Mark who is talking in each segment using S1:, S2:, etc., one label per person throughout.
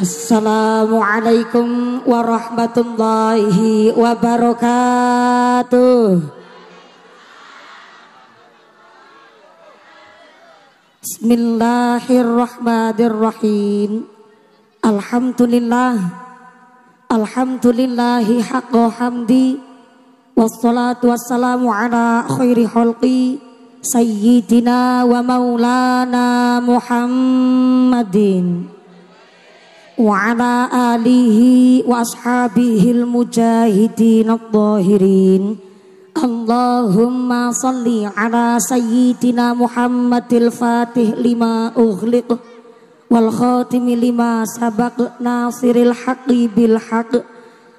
S1: Assalamualaikum warahmatullahi wabarakatuh. Bismillahirrahmanirrahim. Alhamdulillah. Alhamdulillahi haqqa hamdi. Wassalatu wassalamu ala khairi khalqi. Sayyidina wa maulana Muhammadin wa ala alihi wa ashabihi al-mujahidin al-dhahirin Allahumma salli ala sayyidina Muhammadil fatih lima ughliq wal khatimi lima sabak nasiril haqi bil haq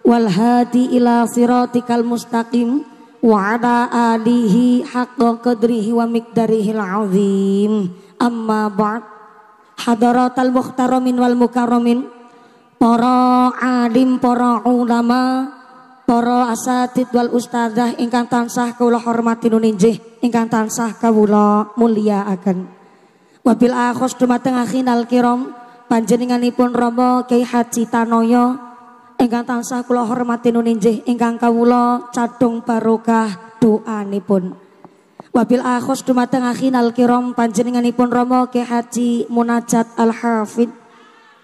S1: wal hadi ila siratikal mustaqim wa ala alihi haqqa qadrihi wa mikdarihi al-azim amma ba'd hadaratal muhtaramin wal mukarramin para alim para ulama para asatid wal ustadzah ingkang tansah kula hormati nuninjih ingkang tansah kawula akan. wabil akhos dumateng akhinal kiram panjenenganipun Rama Kyai Haji Tanoyo ingkang tansah kula hormati nuninjih ingkang kawula cadhung barokah doanipun Wabil akhos dumateng akhinal kiram panjenenganipun romo Ki Haji Munajat Al Hafid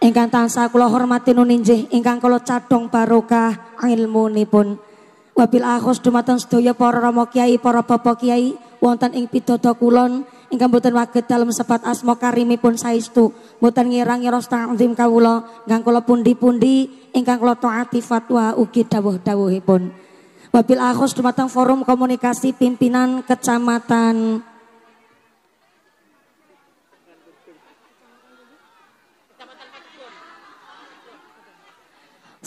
S1: ingkang tansah kula hormati nuninjih ingkang kula cadhong barokah nipun. Wabil akhos dumateng sedaya para romo Kiai, para Bapak Kiai wonten ing pidada kulon ingkang boten waget dalam sepat asmo karimipun saistu boten ngirang ngira ta'zim kawula ingkang kula pundi-pundi ingkang kula taati fatwa ugi dawuh-dawuhipun. Wabil Ahos Dumatang forum komunikasi pimpinan kecamatan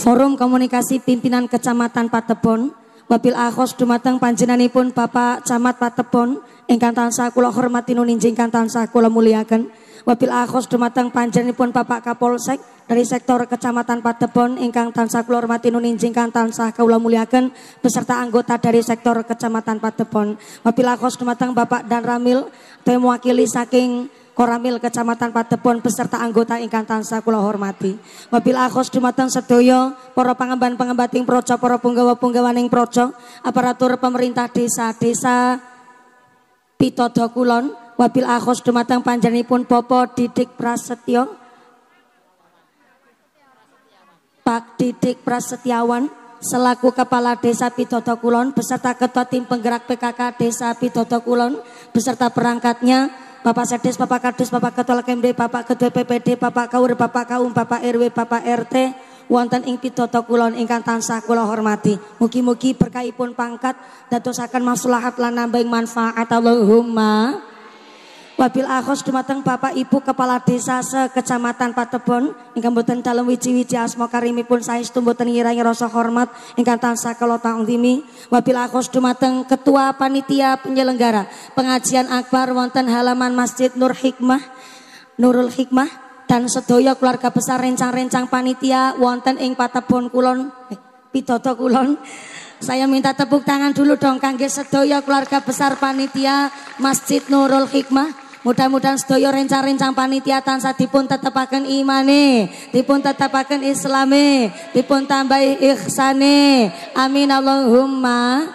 S1: Forum Komunikasi Pimpinan Kecamatan Patebon Wabil Ahos Dumatang Panjenanipun Bapak Camat Patebon ingkang tansah kula hormati nuninjing tansah kula Muliakan Wabil Ahos Dumatang Panjenanipun Bapak Kapolsek dari sektor Kecamatan Patepon, ingkang tansah kula hormati nuninjing kang tansah kula muliaken beserta anggota dari sektor Kecamatan Patebon. Wabillahi dumateng Bapak dan Ramil te mewakili saking Koramil Kecamatan Patepon, beserta anggota ingkang tansah kula hormati. Mobil akhos dumateng sedaya para pangemban-pengembating projo, para punggawa-punggawaning projo, aparatur pemerintah desa-desa Pitodo Kulon, wabil akhos dumateng panjenenganipun Bapak Didik Prasetyo, Pak Didik Prasetyawan selaku Kepala Desa Pitoto Kulon beserta Ketua Tim Penggerak PKK Desa Pitoto Kulon beserta perangkatnya Bapak Sedes, Bapak Kardus, Bapak Ketua LKMD, Bapak Ketua PPD, Bapak Kaur, Bapak Kaum, Bapak RW, Bapak RT, wonten ing pitoto kulon ingkang tansah kula hormati. Mugi-mugi berkahipun pangkat dan dosakan maslahat lan nambah manfaat Allahumma Wabil akhos dumateng Bapak Ibu Kepala Desa Sekecamatan Patebon ingkang boten dalem wiji-wiji asma karimipun saya boten ngirangi rasa hormat ingkang tansah kala tangdimi. Wabil akhos dumateng Ketua Panitia Penyelenggara Pengajian Akbar wonten halaman Masjid Nur Hikmah Nurul Hikmah dan sedaya keluarga besar rencang-rencang panitia wonten ing Patebon Kulon eh, Pitoto Kulon saya minta tepuk tangan dulu dong kangge Sedoyo keluarga besar panitia Masjid Nurul Hikmah Mudah-mudahan sedaya rencang-rencang panitia tansah dipun tetepaken imane, dipun tetepaken islame, dipun tambahi ihsane. Amin Allahumma.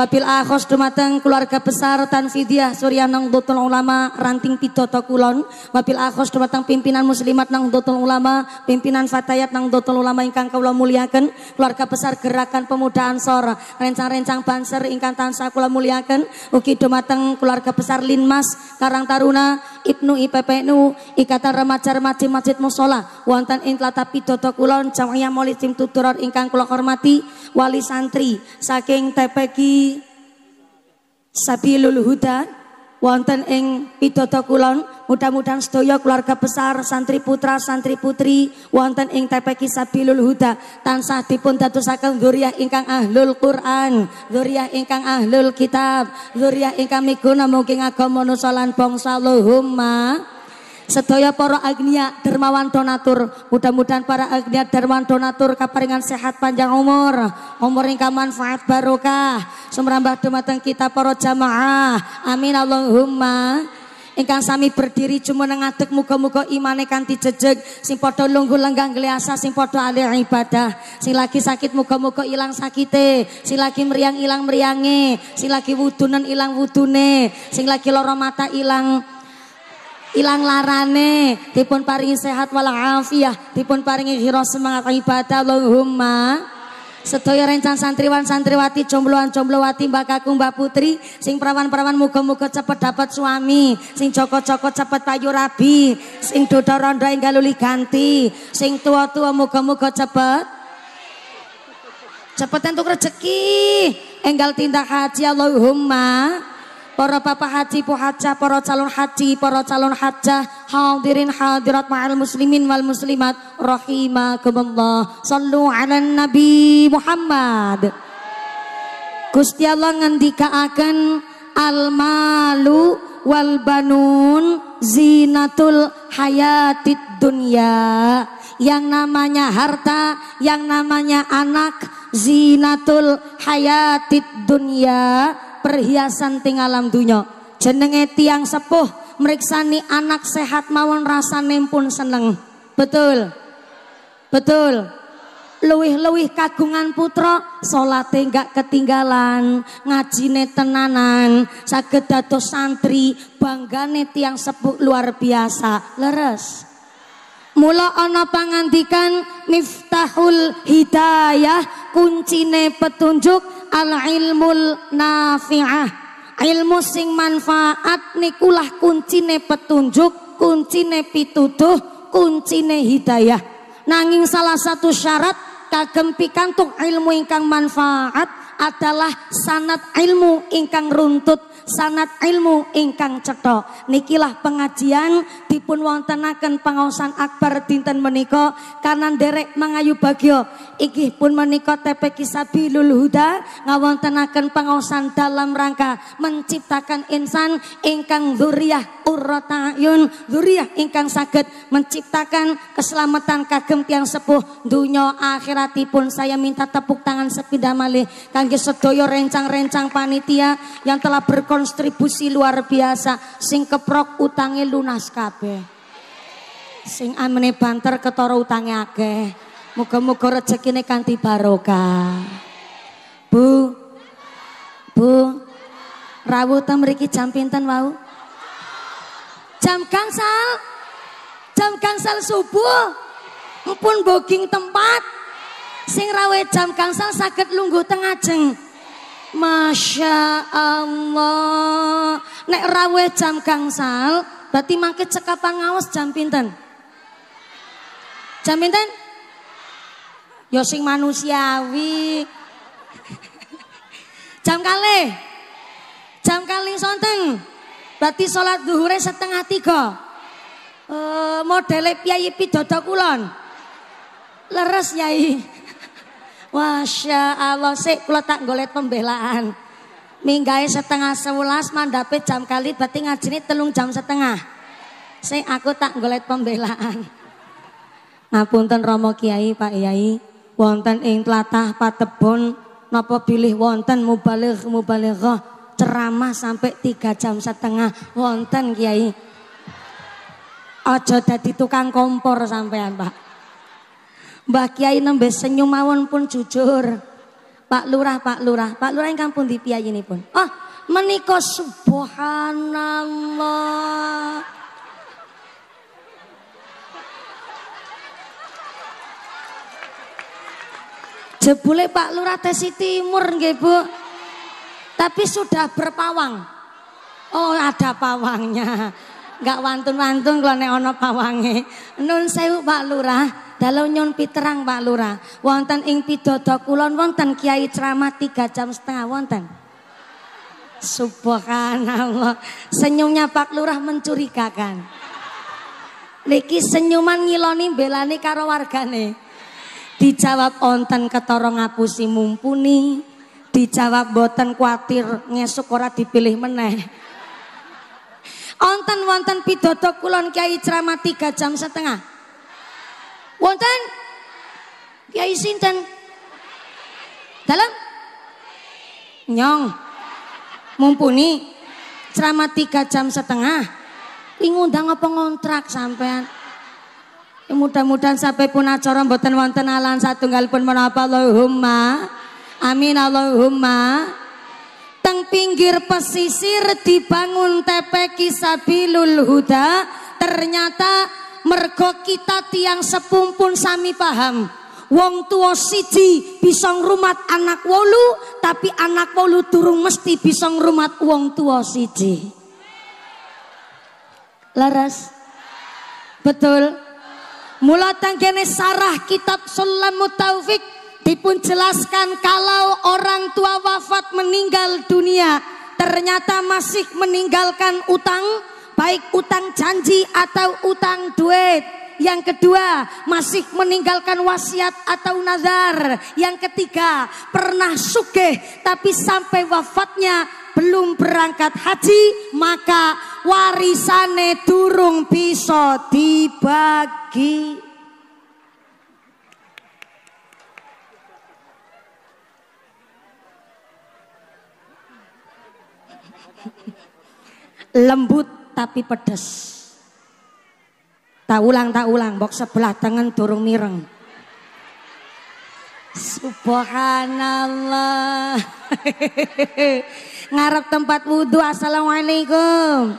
S1: Wabil akhos dumateng keluarga besar Tanfidiyah nang Dotul Ulama Ranting Pidoto Kulon Wabil akhos dumateng pimpinan muslimat Nang Dotul Ulama Pimpinan Fatayat Nang Dotul Ulama ingkang kula muliakan Keluarga besar gerakan pemuda Ansor Rencang-rencang banser ingkang tansah kula muliakan Uki dumateng keluarga besar Linmas Karang Taruna Ibnu IPPNU Ikatan remaja Remaja Masjid Musola wonten ing tlatah Kulon kula jamiyah Maulid sing tuturor ingkang kula hormati wali santri saking TPG Sabilul Huda wonten ing pidata kulon mudah-mudahan sedaya keluarga besar santri putra santri putri wonten ing TPK Sabilul Huda tansah dipun dadosaken dzurriah ingkang ahlul Quran dzurriah ingkang ahlul kitab dzurriah ingkang miguna mungkin agama nusa lan bangsa Allahumma sedaya para agnia dermawan donatur mudah-mudahan para agnia dermawan donatur kaparingan sehat panjang umur umur ingkang manfaat barokah sumrambah dumateng kita para jamaah amin Allahumma ingkang sami berdiri cuma ngadeg muka muka imane kanti jejeg sing podo lunggu lenggang geliasa sing podo alih ibadah sing lagi sakit muka muka ilang sakite sing lagi meriang ilang meriange sing lagi wudunan ilang wudune sing lagi lara mata ilang ilang larane dipun paringi sehat walafiat dipun paringi hiro semangat ibadah Allahumma Sedaya rencang santriwan santriwati jombloan jomblowati mbak kakung mbak putri sing perawan-perawan muka muka cepet dapat suami sing joko-joko cepet payu rabi sing dodo rondo ing galuli ganti sing tua-tua muka muka cepet cepet untuk rezeki enggal tindak haji Allahumma para bapak haji puhaja, para calon haji, para calon hajah, hadirin hadirat ma'al muslimin wal muslimat rahimakumullah. Sallu ala Nabi Muhammad. Gusti Allah ngendikaaken al malu wal banun zinatul hayatid dunya yang namanya harta yang namanya anak zinatul hayatid dunya perhiasan ting alam dunya. Jenenge tiang sepuh meriksani anak sehat mawon rasa pun seneng. Betul. Betul. Luwih-luwih kagungan putra salate enggak ketinggalan, ngajine tenanan, saged dados santri, banggane tiang sepuh luar biasa. Leres. Mula ana pangandikan miftahul hidayah kuncine petunjuk al ilmul nafi'ah ilmu sing manfaat nikulah kuncine petunjuk kuncine pituduh kuncine hidayah nanging salah satu syarat kagem pikantuk ilmu ingkang manfaat adalah sanat ilmu ingkang runtut sanat ilmu ingkang cetha. Nikilah pengajian dipun wontenaken pengaosan Akbar dinten menika kanan derek mangayu bagyo. iki pun menika TPK Sabilul Huda ngawontenaken pengaosan dalam rangka menciptakan insan ingkang dzurriyah urratayun, zuriyah ingkang saged menciptakan keselamatan kagem tiang sepuh dunya akhiratipun. Saya minta tepuk tangan sepindah malih kangge sedaya rencang-rencang panitia yang telah berkor kontribusi luar biasa sing keprok utange lunas kabeh. Sing amene banter ketara utange akeh. Muga-muga rezekine kanthi barokah. Bu. Bu. Rawuh ta mriki jam pinten wau? Jam gangsal. Jam gangsal subuh. Mpun booking tempat. Sing rawe jam gangsal saged lungguh teng Masya Allah. Nek rawe jam gangsal, berarti mangke cekapan ngawas jam pinten? Jam pinten? yosing manusiawi. jam kali? Jam kali sonteng, Berarti sholat duhure setengah tiga. E, modele piayi pidodo Leres yai. Masya Allah sih, kula tak golek pembelaan. Minggai setengah sebelas mandape jam kali berarti ini telung jam setengah. Saya aku tak golek pembelaan. Ngapunten Romo Kiai Pak Kiai wonten ing tlatah Patebon napa pilih wonten mubaligh mubalighah ceramah sampai tiga jam setengah wonten Kiai. Ojo jadi tukang kompor sampean Pak. Mbah Kiai nembe senyum mawon pun jujur. Pak Lurah, Pak Lurah, Pak Lurah yang kampung di piai ini pun. Oh, menika subhanallah. Jebule Pak Lurah Tesi Timur nggih, Bu. Tapi sudah berpawang. Oh, ada pawangnya. Enggak wantun-wantun kalau nek ana pawange. Nun sewu Pak Lurah dalau nyon piterang Pak Lurah. Wonten ing pidodo kulon wonten Kiai ceramah tiga jam setengah wonten. Subhanallah. Senyumnya Pak Lurah mencurigakan. Niki senyuman ngiloni belani karo wargane. Dijawab onten ketara ngapusi mumpuni. Dijawab boten kuatir ngesuk ora dipilih meneh. Onten wonten pidodo kulon kiai ceramah tiga jam setengah. Wonten Kiai sinten? Dalam Nyong Mumpuni Ceramah tiga jam setengah Ingundang apa ngontrak sampean Mudah-mudahan sampai pun acara mboten wonten alan satunggal pun menapa Allahumma Amin Allahumma Teng pinggir pesisir dibangun TP Kisabilul Huda Ternyata mergo kita tiang sepumpun sami paham wong tua siji bisong rumat anak wolu tapi anak wolu durung mesti bisong rumat wong tua siji laras betul mula kene sarah kitab sulamu taufik dipun jelaskan kalau orang tua wafat meninggal dunia ternyata masih meninggalkan utang baik utang janji atau utang duit. Yang kedua, masih meninggalkan wasiat atau nazar. Yang ketiga, pernah sukeh tapi sampai wafatnya belum berangkat haji, maka warisane durung bisa dibagi. Lembut tapi pedes. Tak ulang, tak ulang, bok sebelah tangan turun mireng. Subhanallah. Ngarep tempat wudhu, Assalamualaikum.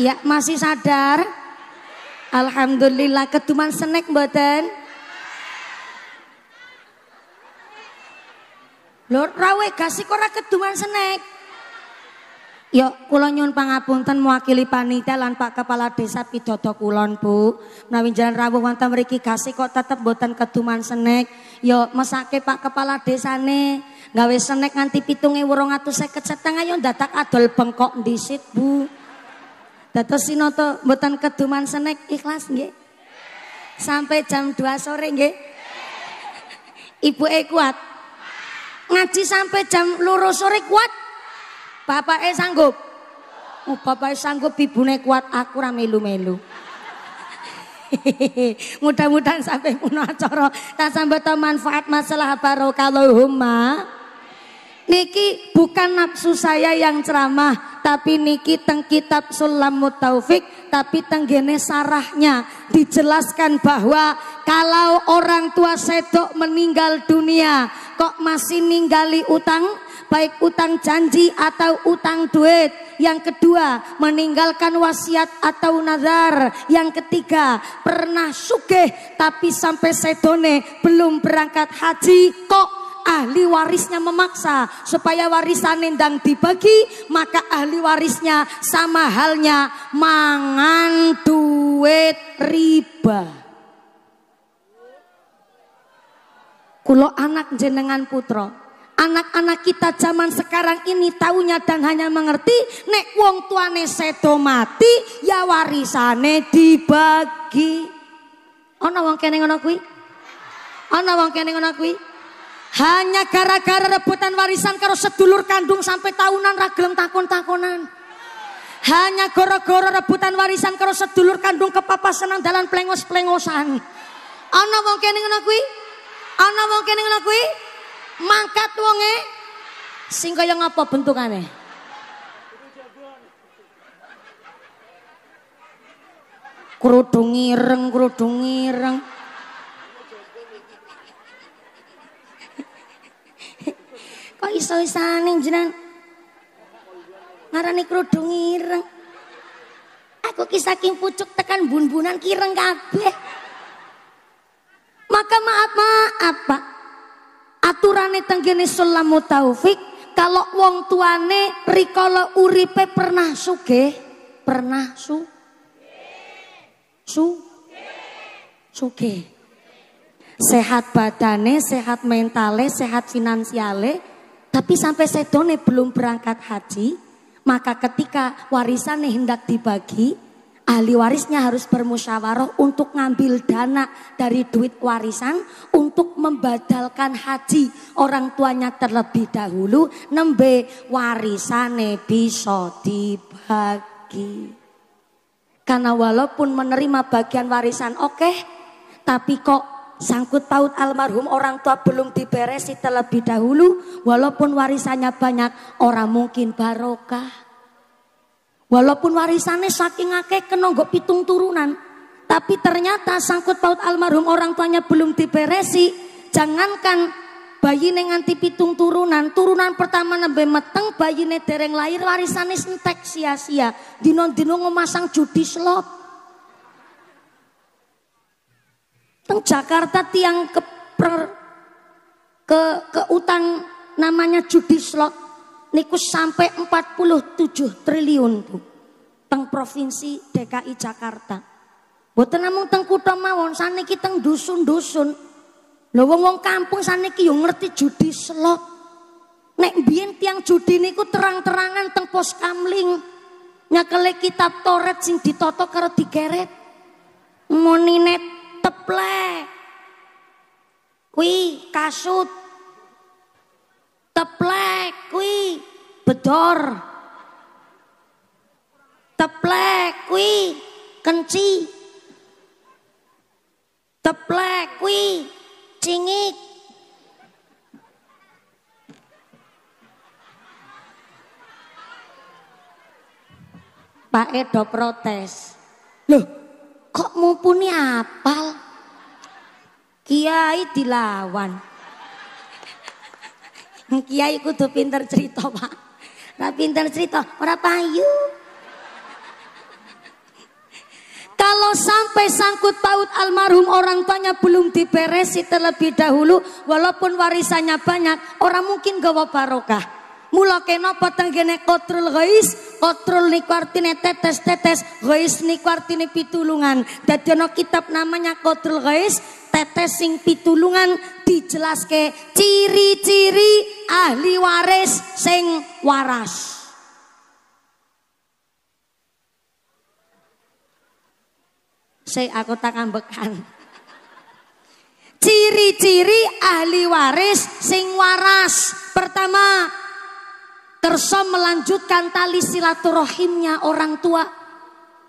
S1: Iya, masih sadar? Alhamdulillah, ketuman senek mboten. Lur, rawe kasih kora ketuman senek. Ya, kula nyuwun pangapunten mewakili panitia lan Pak Kepala Desa pidodo kulon, Bu. Menawi jalan rawuh wonten mriki kasih kok tetep boten keduman senek. Ya, mesake Pak Kepala Desane gawe senek nganti 7250 seteng ayo datang adol bengkok disit Bu. Dados sinoto buatan keduman senek ikhlas nge Sampai jam 2 sore nge Ibu e kuat. Ngaji sampai jam loro sore kuat eh sanggup. Oh, eh sanggup, ibune kuat, aku ra melu-melu. Mudah-mudahan sampai puno acara tak sambat manfaat masalah barokallahumma. Niki bukan nafsu saya yang ceramah, tapi niki teng kitab Sulamut Taufik, tapi tenggene sarahnya dijelaskan bahwa kalau orang tua sedok meninggal dunia, kok masih ninggali utang? baik utang janji atau utang duit. Yang kedua, meninggalkan wasiat atau nazar. Yang ketiga, pernah sugeh tapi sampai sedone belum berangkat haji kok ahli warisnya memaksa supaya warisan nendang dibagi maka ahli warisnya sama halnya mangan duit riba kulo anak jenengan putra Anak-anak kita zaman sekarang ini taunya dan hanya mengerti nek wong tuane sedo mati ya warisane dibagi. Ana wong kene ngono kuwi? Ana wong kene ngono kuwi? Hanya gara-gara rebutan warisan karo sedulur kandung sampai tahunan ra gelem takon-takonan. Hanya goro-goro rebutan warisan karo sedulur kandung kepapasan dalan plengos-plengosan. Ana wong kene ngono kuwi? Ana wong kene ngono kuwi? mangkat wonge sing kaya ngapa bentukane kerudung ireng kerudung ireng kok iso isane jenengan ngarani kerudung ireng aku ki saking pucuk tekan bun-bunan kireng kabeh maka maaf maaf Pak ukurane tenggene sulamu taufik kalau wong tuane rikala uripe pernah suge, pernah su su suge. sehat badane sehat mentale sehat finansiale tapi sampai sedone belum berangkat haji maka ketika warisannya hendak dibagi ahli warisnya harus bermusyawarah untuk ngambil dana dari duit warisan untuk membadalkan haji orang tuanya terlebih dahulu nembe warisane bisa dibagi karena walaupun menerima bagian warisan oke okay, tapi kok sangkut paut almarhum orang tua belum diberesi terlebih dahulu walaupun warisannya banyak orang mungkin barokah Walaupun warisannya saking akeh kena nggo pitung turunan, tapi ternyata sangkut paut almarhum orang tuanya belum diberesi. Jangankan bayi neng nganti pitung turunan, turunan pertama nembe meteng, bayi ne dereng lahir warisannya sentek sia-sia. Dino-dino ngemasang judi slot. Teng Jakarta tiang ke ke ke utang namanya judi slot niku sampai 47 triliun Bu. Teng provinsi DKI Jakarta. Boten namung teng kutha mawon saniki teng dusun-dusun. Lho wong-wong kampung saniki yo ngerti judi slot. Nek biyen tiang judi niku terang-terangan teng pos kamling. Nyakele kitab Toret sing ditoto karo digeret. Moninet teple. Kuwi kasut Teplek kui bedor. Teplek kui kenci. Teplek kui cingik. Pak Edo protes. Loh, kok mumpuni apal? Kiai dilawan. Kiai kudu pinter cerita, Pak. Ora pinter cerita, orang payu. Kalau sampai sangkut paut almarhum orang tuanya belum diberesi terlebih dahulu, walaupun warisannya banyak, orang mungkin gawa barokah. Mula kenapa tenggene kotrul gais, kotrul nikwartine tetes-tetes, gais nikwartine pitulungan. Jadi ana kitab namanya kotrul gais, tetes sing pitulungan dijelaske ciri-ciri ahli waris sing waras. Saya aku tak ambekan. Ciri-ciri ahli waris sing waras. Pertama, kerso melanjutkan tali silaturahimnya orang tua.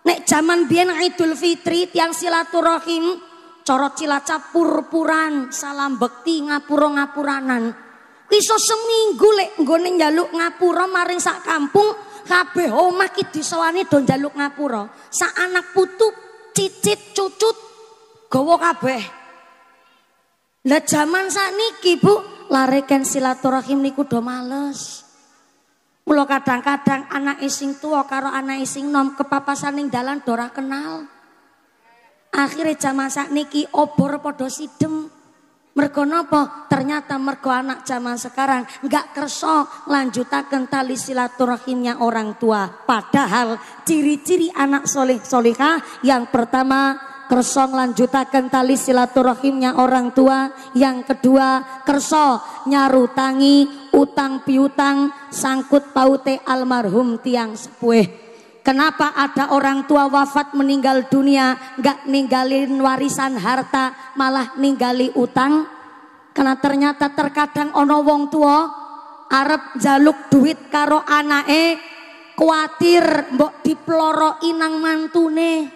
S1: Nek zaman bien Idul Fitri tiang silaturahim corot cilacap purpuran. salam bekti ngapuro ngapuranan Iso seminggu lek nggone njaluk ngapura maring sak kampung kabeh omah ki disowane do njaluk ngapura. Sak anak putu cicit cucut gowo kabeh. Lah jaman niki Bu lareken silaturahim niku do males. Mula kadang-kadang anak ising tua karo anak ising nom kepapasan ning dalan dora kenal. Akhirnya jaman niki obor podo sidem. Mergo nopo? Ternyata mergo anak zaman sekarang nggak kerso lanjutakan tali silaturahimnya orang tua. Padahal ciri-ciri anak soleh soleha yang pertama kerso lanjutakan tali silaturahimnya orang tua. Yang kedua kerso nyarutangi utang piutang sangkut paute almarhum tiang sepuh. Kenapa ada orang tua wafat meninggal dunia, gak ninggalin warisan harta, malah ninggali utang? Karena ternyata terkadang ono wong tua Arab jaluk duit karo anake kuatir mbok diploro inang mantune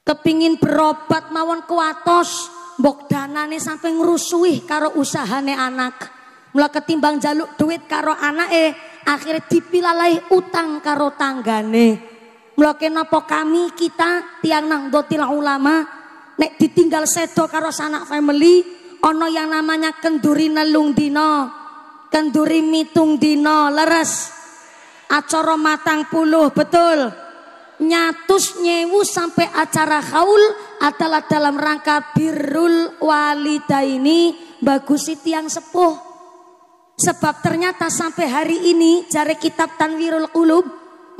S1: kepingin berobat mawon kuatos mbok danane sampai ngerusuih karo usahane anak mula ketimbang jaluk duit karo anake akhirnya dipilalai utang karo tanggane. Mlake napa kami kita tiang nang dotil ulama nek ditinggal sedo karo sanak family ono yang namanya kenduri nelung dino, kenduri mitung dino, leres. Acara matang puluh, betul. Nyatus nyewu sampai acara haul adalah dalam rangka birul walidaini bagusi tiang sepuh Sebab ternyata sampai hari ini jari kitab Tanwirul Ulub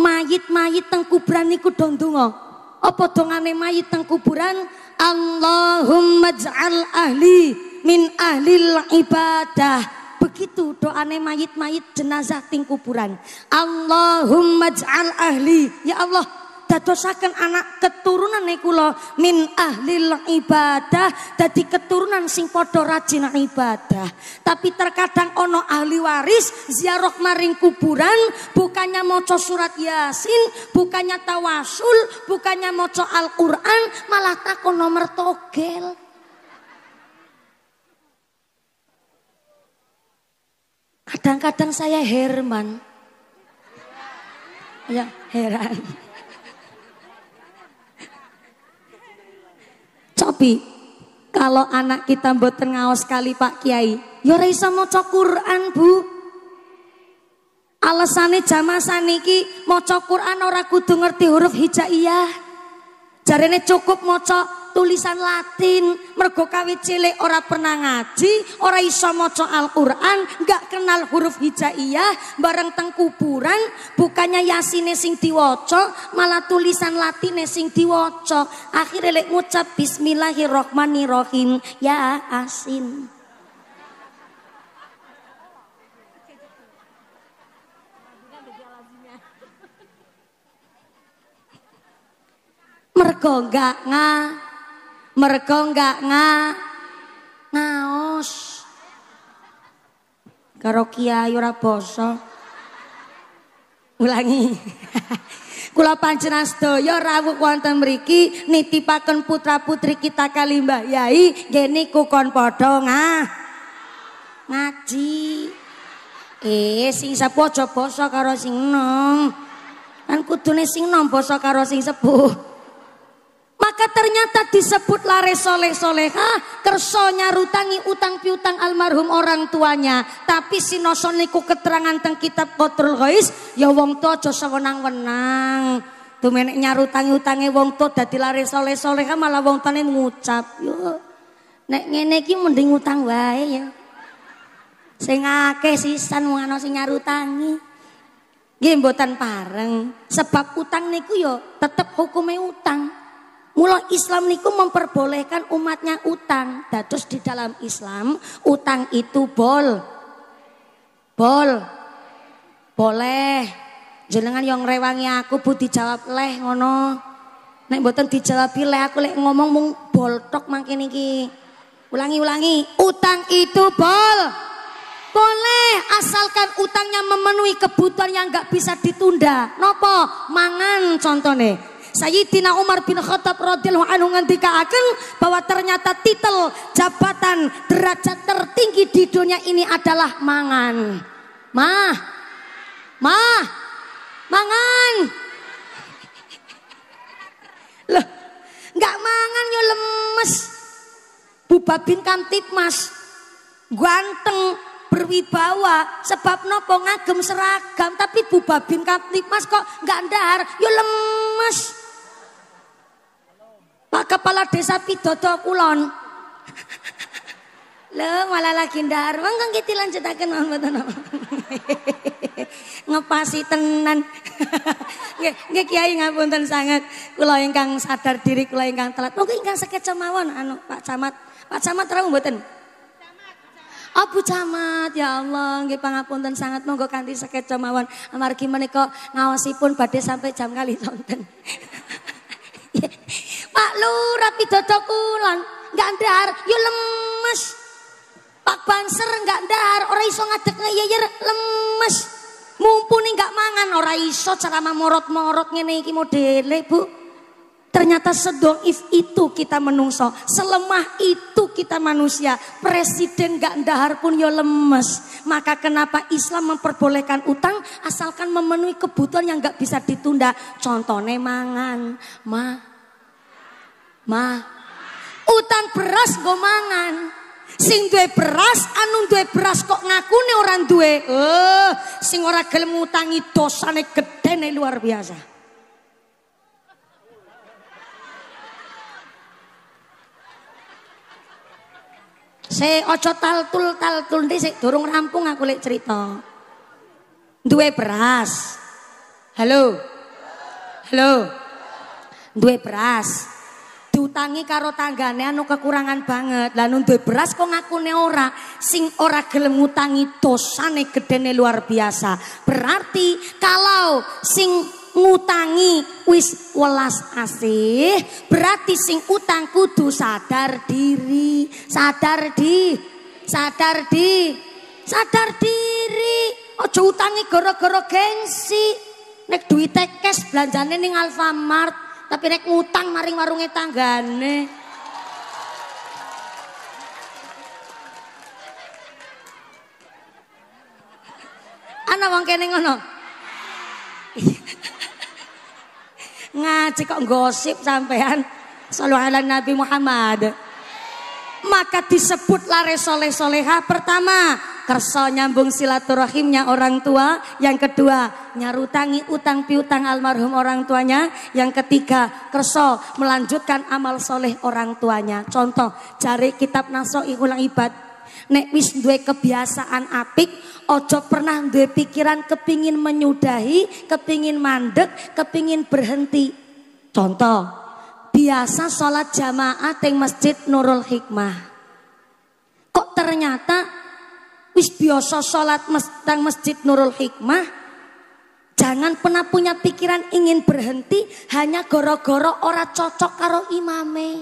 S1: mayit-mayit teng kuburan niku dondonga. Apa dongane mayit teng kuburan? Allahumma ja'al ahli min ahlil ibadah. Begitu doane mayit-mayit jenazah ting kuburan. Allahumma ja'al ahli. Ya Allah, dadosaken anak keturunan lo min ahli ibadah dadi keturunan sing padha rajin ibadah tapi terkadang ono ahli waris ziarah maring kuburan bukannya maca surat yasin bukannya tawasul bukannya maca Al-Qur'an malah takon nomor togel Kadang-kadang saya Herman. Ya, heran. Cobi, kalau anak kita mboten ngaos kali Pak Kiai, ya ora iso maca Quran, Bu. Alasane jamaah saniki maca Quran ora kudu ngerti huruf hijaiyah. Jarene cukup maca tulisan Latin, mergo kawit cilik ora pernah ngaji, ora iso maca Al-Qur'an, gak kenal huruf hijaiyah, bareng teng kuburan bukannya yasine sing diwaca, malah tulisan Latine sing diwaca. akhirnya lek ngucap bismillahirrahmanirrahim, ya asin. mergo gak ngaji mergo nggak nga ngaos karo kiai ora basa ulangi kula panjenengan sedaya rawuh wonten mriki nitipaken putra-putri kita kali Mbah Yai nggih niku kon padha ngaji eh sing sepuh aja basa karo sing enom kan kudune sing enom basa karo sing sepuh maka ternyata disebut lare soleh soleha kerso nyarutangi utang piutang almarhum orang tuanya. Tapi si niku keterangan teng kitab Qatrul guys, ya wong tua josa wenang wenang menek nyarutangi utangnya wong tua soleh soleh soleha malah wong tuane ngucap. Yo. Nek ngene mending utang wae ya. Sing akeh sisan wong ana sing nyarutangi. Nggih mboten pareng, sebab utang niku yo ya tetep hukume utang. Mula Islam niku memperbolehkan umatnya utang. Dados di dalam Islam utang itu bol. Bol. Boleh. Jenengan yang rewangi aku bu dijawab leh ngono. Nek mboten dijawab leh aku leh ngomong mung bol tok mangkene iki. Ulangi ulangi, utang itu bol. Boleh asalkan utangnya memenuhi kebutuhan yang nggak bisa ditunda. Nopo mangan contohnya Sayyidina Umar bin Khattab radhiyallahu anhu akan bahwa ternyata titel jabatan derajat tertinggi di dunia ini adalah mangan. Mah. Mah. Mangan. Loh, nggak mangan yo lemes. Bubabin kantip mas, ganteng, berwibawa sebab nopo ngagem seragam tapi bubabin mas kok nggak ndahar yo lemes Pak Kepala Desa Pidoto Kulon. Lho malah lagi ndar. Wong kang kiti lanjutaken mawon mboten napa. Ngepasi tenan. Nggih, nggih Kiai ngapunten sangat. Kula ingkang sadar diri, kula ingkang telat. Monggo ingkang sekeca mawon anu Pak Camat. Pak Camat rawuh mboten? Oh Bu Camat, ya Allah, nggih pangapunten sangat monggo kanthi sekeca mawon. Amargi menika pun badhe sampai jam kali sonten. Pak Lurah pidato kulon nggak ndahar yo lemes. Pak Banser nggak ndahar orang iso ngadeg ngeyeyer lemes. Mumpuni nggak mangan orang iso cara morot-morot ngene iki modele, Bu. Ternyata sedong if itu kita menungso. Selemah itu kita manusia. Presiden gak dahar pun yo lemes. Maka kenapa Islam memperbolehkan utang asalkan memenuhi kebutuhan yang gak bisa ditunda. Contohnya mangan. Ma. Ma. Utang beras go mangan. Sing duwe beras anu duwe beras kok ngaku ngakune orang duwe. Eh, sing ora gelem utangi dosane gedene luar biasa. Se ojo taltul taltul nih se turung rampung aku lek cerita. Dua beras. Halo. Halo. Dua beras. Diutangi karo tanggane anu kekurangan banget. Lah nun beras kok ne ora. Sing ora gelem ngutangi dosane gedene luar biasa. Berarti kalau sing ngutangi wis welas asih berarti sing utang kudu sadar diri sadar di sadar di sadar diri ojo utangi gara-gara gengsi nek duit cash belanjane ning Alfamart tapi nek ngutang maring warunge tanggane ana wong kene ngono ngaji kok gosip sampean selalu ala Nabi Muhammad. Maka disebutlah resoleh soleha pertama kerso nyambung silaturahimnya orang tua yang kedua nyarutangi utang piutang almarhum orang tuanya yang ketiga kerso melanjutkan amal soleh orang tuanya contoh cari kitab naso ulang ibad nek wis duwe kebiasaan apik ojo pernah duwe pikiran kepingin menyudahi kepingin mandek kepingin berhenti contoh biasa sholat jamaah teng masjid Nurul Hikmah kok ternyata wis biasa sholat teng masjid Nurul Hikmah Jangan pernah punya pikiran ingin berhenti hanya goro-goro ora cocok karo imame.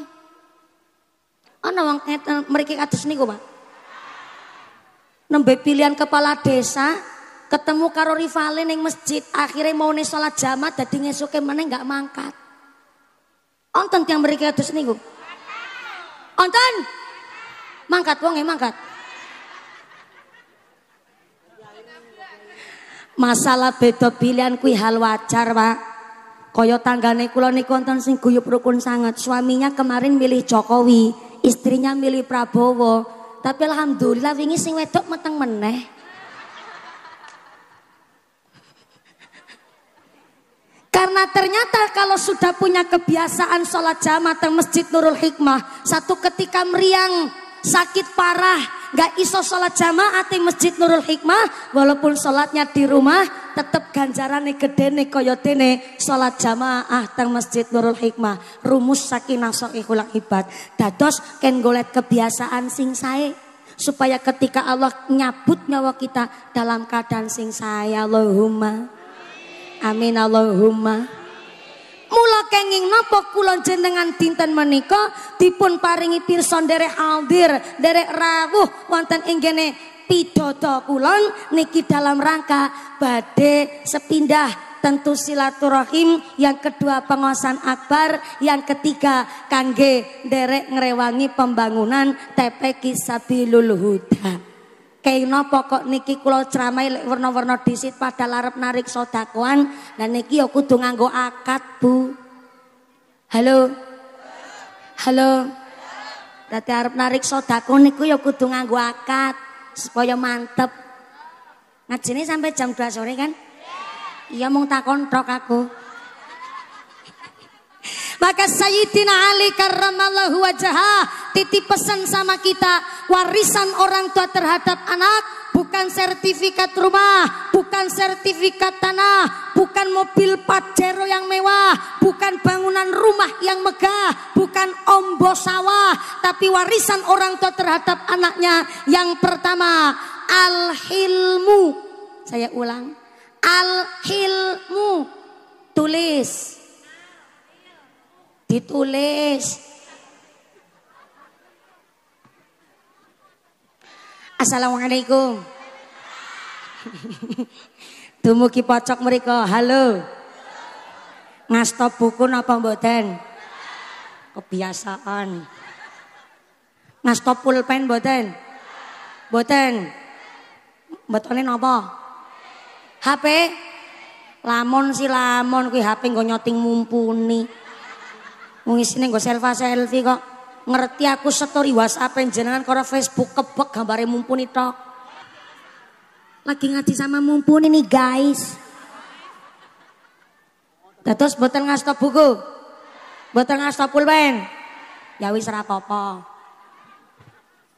S1: Ana wong mereka kados niku, Pak nembe pilihan kepala desa, ketemu karo rivale ning masjid, akhirnya mau nih sholat jamaah, jadi ngesuke mana nggak mangkat. Onten yang beri terus nih Onten. Mangkat wong wonge mangkat. Masalah beda pilihan kui hal wajar, Pak. Kaya tanggane kula niku wonten sing guyub rukun sangat. Suaminya kemarin milih Jokowi, istrinya milih Prabowo. Tapi alhamdulillah wingi sing wedok meteng meneh. Karena ternyata kalau sudah punya kebiasaan sholat jamaah di masjid Nurul Hikmah, satu ketika meriang, sakit parah, nggak iso sholat jamaah di masjid Nurul Hikmah walaupun sholatnya di rumah tetap ganjaran gede nih koyote nih sholat jamaah teng masjid Nurul Hikmah rumus sakinah soihul ibad dados ken golet kebiasaan sing saya, supaya ketika Allah nyabut nyawa kita dalam keadaan sing saya Allahumma amin Allahumma Mula kenging napa kula jenengan dinten menika dipun paringi pirsa derek aldir, derek rawuh wonten ing kene pidhata kulon niki dalam rangka badhe sepindah tentu silaturahim yang kedua pengosan akbar yang ketiga kangge derek ngerewangi pembangunan TP Kisabilul Huda Kayaknya pokok niki kulo ceramai lek warna-warna disit pada larep narik sodakuan dan niki aku ya kudu nganggo akad, Bu. Halo. Halo. Dadi arep narik sodako niku ya kudu nganggo akad supaya mantep. Ngajine sampai jam 2 sore kan? Iya mau takon tok aku. Maka Sayyidina Ali karramallahu wajah titip pesan sama kita warisan orang tua terhadap anak bukan sertifikat rumah, bukan sertifikat tanah, bukan mobil pajero yang mewah, bukan bangunan rumah yang megah, bukan ombo sawah, tapi warisan orang tua terhadap anaknya yang pertama al-hilmu. Saya ulang, al-hilmu. Tulis ditulis. Assalamualaikum. Dumugi pocok mereka. Halo. Ngastop buku napa mboten? Kebiasaan. Ngastop pulpen mboten? Mboten. Mbotone napa? HP? Lamon si lamon kuwi HP nggo nyoting mumpuni. Wong isine nggo selfie-selfie kok. Ngerti aku story WhatsApp jenengan karo Facebook kebek gambare mumpuni tok. Lagi ngaji sama mumpuni nih guys. Dados boten ngasto buku. Boten ngasto pulpen. Ya wis ora apa-apa.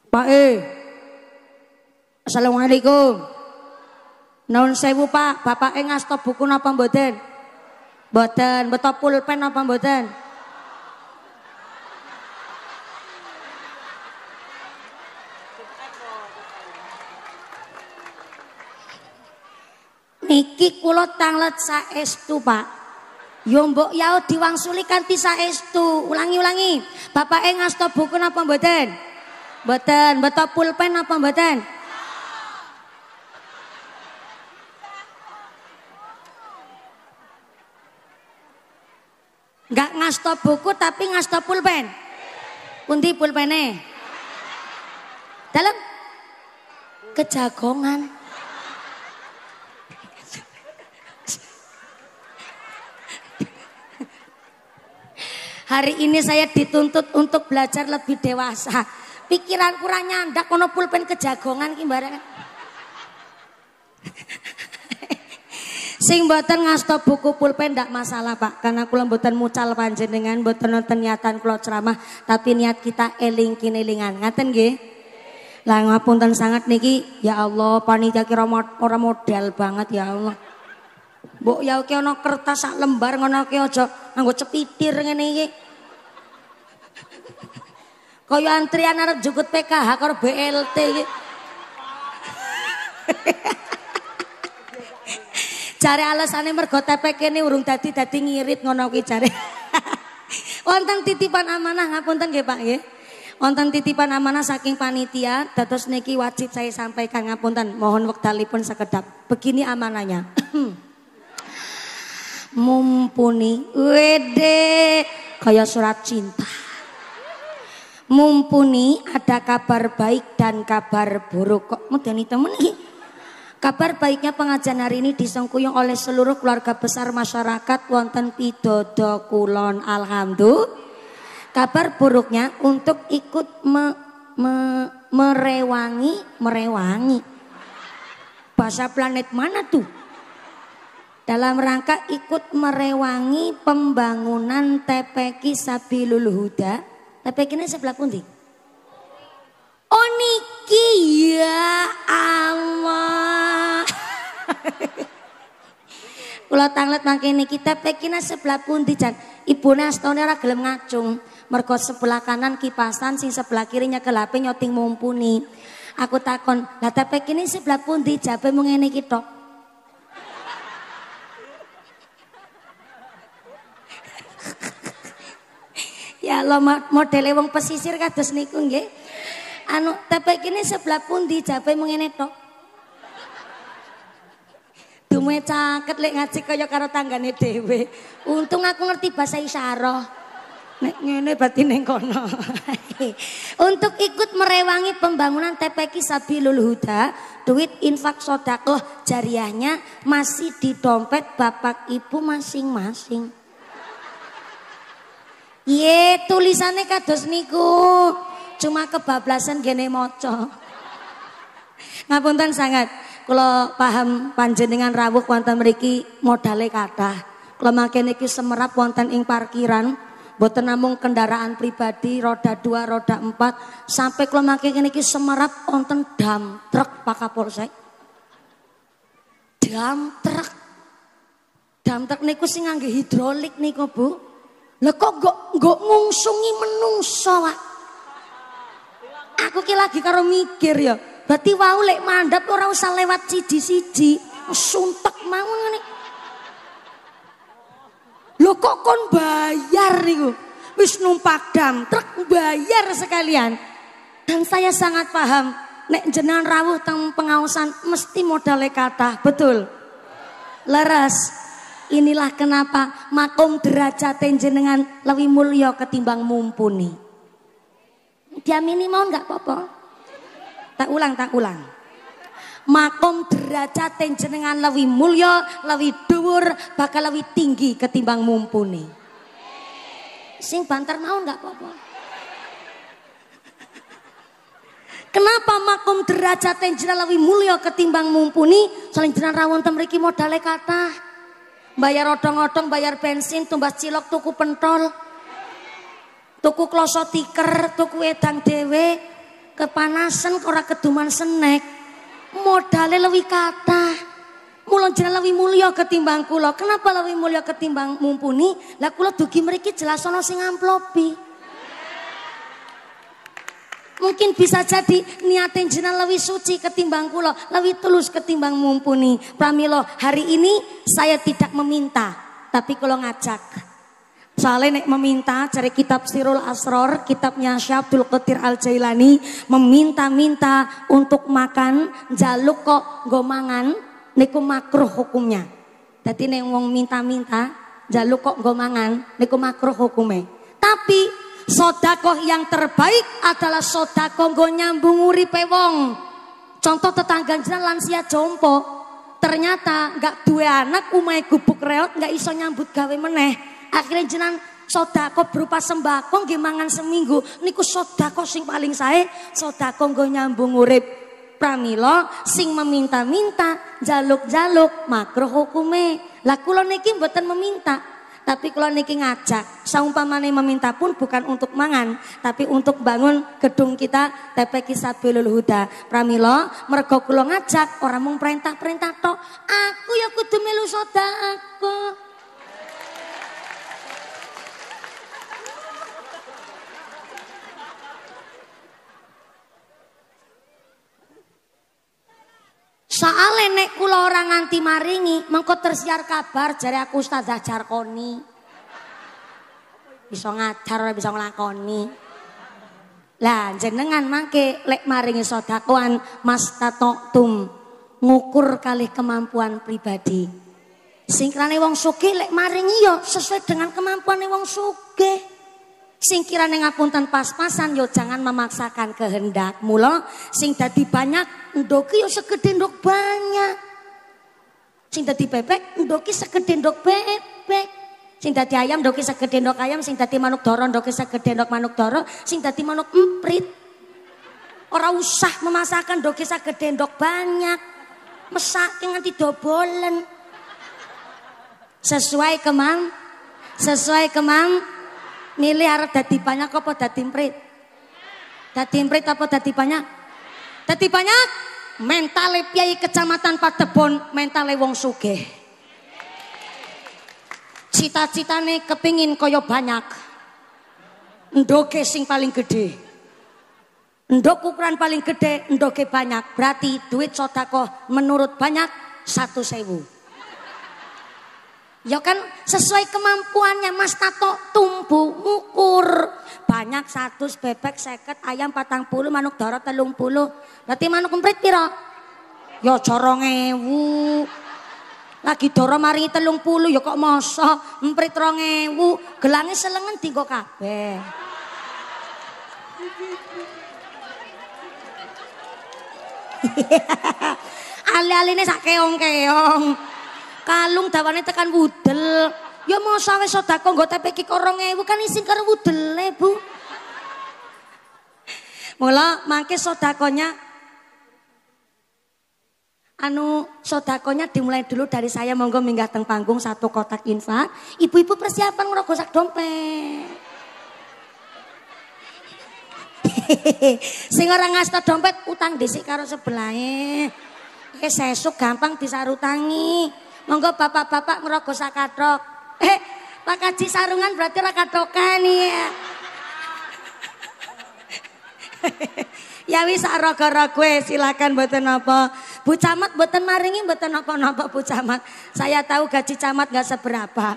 S1: Pak E. Assalamualaikum. Naun sewu Pak, bapak e ngasto buku napa mboten? Mboten, beto pulpen napa mboten? Niki kulo tanglet saestu, Pak. Yombok mbok yao diwangsuli kanti saestu. Ulangi-ulangi. Bapake ngasta buku napa mboten? Mboten, beto pulpen napa mboten? Gak ngasta buku tapi ngasta pulpen. Undi pulpene? Dalam kejagongan. Hari ini saya dituntut untuk belajar lebih dewasa. Pikiran kurang nyandak kono pulpen kejagongan ki Sing boten ngasto buku pulpen ndak masalah Pak, karena aku lembutan mucal panjenengan, Boten nonton niatan kula ceramah, tapi niat kita eling kini kinelingan. Ngaten nggih? Lah ngapunten sangat niki, ya Allah panitia kira orang model banget ya Allah. Mbok ya oke, ana kertas sak lembar ngono ki aja nganggo cepitir ngene iki. Kaya antrian arep jukut PKH karo BLT iki. Jare alasane mergo TPK ini urung dadi dadi ngirit ngono ki jare. Wonten titipan amanah ngapunten nggih Pak nggih. Wonten titipan amanah saking panitia dados niki wajib saya sampaikan ngapunten. Mohon wektalipun sekedap. Begini amanahnya. mumpuni wede kaya surat cinta mumpuni ada kabar baik dan kabar buruk kok mudah temen nih kabar baiknya pengajian hari ini disengkuyung oleh seluruh keluarga besar masyarakat wonten pidodo kulon alhamdulillah kabar buruknya untuk ikut me, me, merewangi merewangi bahasa planet mana tuh dalam rangka ikut merewangi pembangunan TPK Sabilul Huda. TPK ini sebelah pundi? Oh niki ya Allah. Kula tanglet mangke niki TPK ini sebelah pundi jan. ibu astone ora gelem ngacung. Mergo sebelah kanan kipasan sing sebelah kirinya nyekel nyoting mumpuni. Aku takon, lah TPK ini sebelah pundi jabe mung ngene iki tok. ya Allah modele wong pesisir kados niku nggih. Anu tapi kene sebelah pundi jape mengene tok. Dume caket lek ngaji kaya karo tanggane dhewe. Untung aku ngerti bahasa isyarah. Nek ngene batin ning kono. Untuk ikut merewangi pembangunan TPK Sabilul Huda, duit infak sodakoh jariahnya masih di dompet bapak ibu masing-masing. Ye, tulisannya kados niku. Cuma kebablasan gene Ngapunten sangat. kalau paham panjenengan rawuh wonten mriki modale kathah. Kalau makin niki semerap wonten ing parkiran. Boten namung kendaraan pribadi roda dua, roda empat. Sampai kalau makin niki semerap wonten dam truk Pak Kapolsek. Dam truk. Dam truk niku sing ngangge hidrolik niku, Bu. Lah kok nggak gak ngungsungi menungso wak. Aku ki lagi karo mikir ya. Berarti wau lek mandap ora usah lewat siji-siji. Suntek mau ngene. Lho kok kon bayar niku? Wis numpak dam truk bayar sekalian. Dan saya sangat paham nek jenengan rawuh teng pengawasan mesti modal kata betul. Leres. Inilah kenapa makom derajat jenengan lebih mulia ketimbang mumpuni. Dia minimal nggak popo? Tak ulang, tak ulang. Makom derajat jenengan lebih mulia, lebih dhuwur, bakal lebih tinggi ketimbang mumpuni. Sing banter mau nggak popo? Kenapa makom derajat jenengan lebih mulia ketimbang mumpuni? Soalnya jenengan rawon temriki modalnya kata bayar odong-odong, bayar bensin, tumbas cilok, tuku pentol, tuku kloso tiker, tuku edang dewe, kepanasan kora keduman senek, modalnya lebih kata. mulon jalan lebih mulia ketimbang kulo, Kenapa lebih mulia ketimbang mumpuni? Lah kula dugi mriki jelas ana sing amplopi mungkin bisa jadi niatin jenengan lebih suci ketimbang kulo, lebih tulus ketimbang mumpuni. Pramilo, hari ini saya tidak meminta, tapi kulo ngajak. Soalnya nek meminta cari kitab Sirul Asror, kitabnya Syabdul Qadir Al Jailani meminta-minta untuk makan, jaluk kok gomangan, niku makruh hukumnya. Jadi nek wong minta-minta, jaluk kok gomangan, niku makruh hukumnya. Tapi Sodakoh yang terbaik adalah sodakoh go nyambung uripe wong. Contoh tetangga jalan lansia jompo. Ternyata nggak dua anak umai gubuk reot nggak iso nyambut gawe meneh. Akhirnya jenengan sodako berupa sembako nggih seminggu niku sodako sing paling saya, sodako nggo nyambung urip pramilo sing meminta-minta jaluk-jaluk makro hukume lah kula niki buatan meminta tapi kalau niki ngajak, saumpamane meminta pun bukan untuk mangan, tapi untuk bangun gedung kita TPK Sabilul Huda. Pramilo. mergo kula ngajak orang mung perintah-perintah tok, aku ya kudu melu sedekah. Soale nek kula ora nganti maringi, mengko tersiar kabar jare aku Ustazah Jarkoni. Bisa ngajar ora bisa nglakoni. Lah jenengan mangke lek maringi sedakuan mas tatoktum ngukur kali kemampuan pribadi. Singkrane wong sugih lek maringi yo ya sesuai dengan kemampuane wong sugih. Sing kirane ngapunten pas-pasan yo ya jangan memaksakan kehendak. Mula sing dadi banyak ndoki yo segede banyak. Sing dadi bebek ndoki segede ndok bebek. Sing dadi ayam ndoki segede ndok ayam, sing dadi manuk doro ndoki segede ndok manuk doro, sing dadi manuk emprit. Ora usah memasakkan ndoki segede ndok banyak. Mesake nganti dobolen. Sesuai kemang, sesuai kemang Milih arep dadi banyak apa dadi emprit? Dadi emprit apa dadi banyak? Dadi banyak? mentale piyai kecamatan Patebon mentale wong sugih cita-citane kepingin kaya banyak ndoke sing paling gede ndok ukuran paling gede ndoke banyak berarti duit sodako menurut banyak satu sewu ya kan sesuai kemampuannya mas tato tumbuh ngukur banyak satu bebek seket ayam patang puluh manuk dorot telung puluh berarti manuk kumprit piro ya corong ewu lagi doro mari telung puluh ya kok moso kumprit rong ewu gelangnya selengen tinggok kabeh Ali-ali ini sak keong-keong. Kalung dawane tekan wudel. Ya sawe wis sedekah nggak tepe korong 2000 kan isin karo wudele, Bu. Mula mangke sodakonya Anu sodakonya dimulai dulu dari saya monggo minggah teng panggung satu kotak infak. Ibu-ibu persiapan sak dompet. Sing orang ngasta dompet utang dhisik karo sebelahnya Eh sesuk gampang disarutangi. Monggo bapak-bapak ngerogosak sakatrok. Eh, Pak Kaji sarungan berarti ora nih ya. ya wis raga gue silakan buatan apa. Bu Camat buatan maringi buatan apa-apa Bu Camat. Saya tahu gaji camat gak seberapa.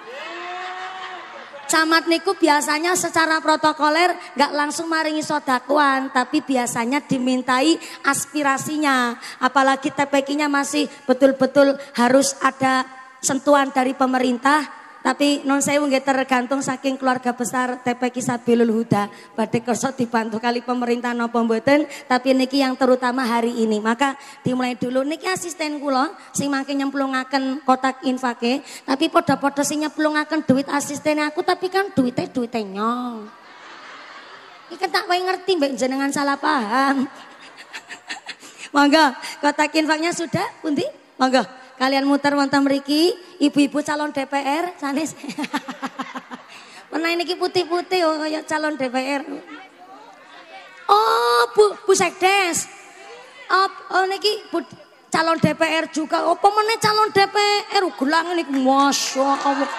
S1: Camat niku biasanya secara protokoler nggak langsung maringi sodakuan, tapi biasanya dimintai aspirasinya. Apalagi TPK-nya masih betul-betul harus ada sentuhan dari pemerintah, tapi non saya nggak tergantung saking keluarga besar TPK Sabilul Huda Berarti kersa dibantu kali pemerintah non pembuatan. tapi niki yang terutama hari ini. Maka dimulai dulu niki asisten kula sing nyemplung akan kotak infake, tapi pada pada sing akan duit asisten aku tapi kan duitnya duitnya nyong. Iki tak wae ngerti mbak jenengan salah paham. Mangga, kotak infaknya sudah, pundi? Mangga. Kalian muter wonten mriki ibu-ibu calon DPR sanes. Menah ini putih-putih oh kaya calon DPR. Oh, Bu, Bu Sekdes. Oh, oh niki Bu, calon DPR juga. oh, meneh calon DPR oh, gelang niki masyaallah.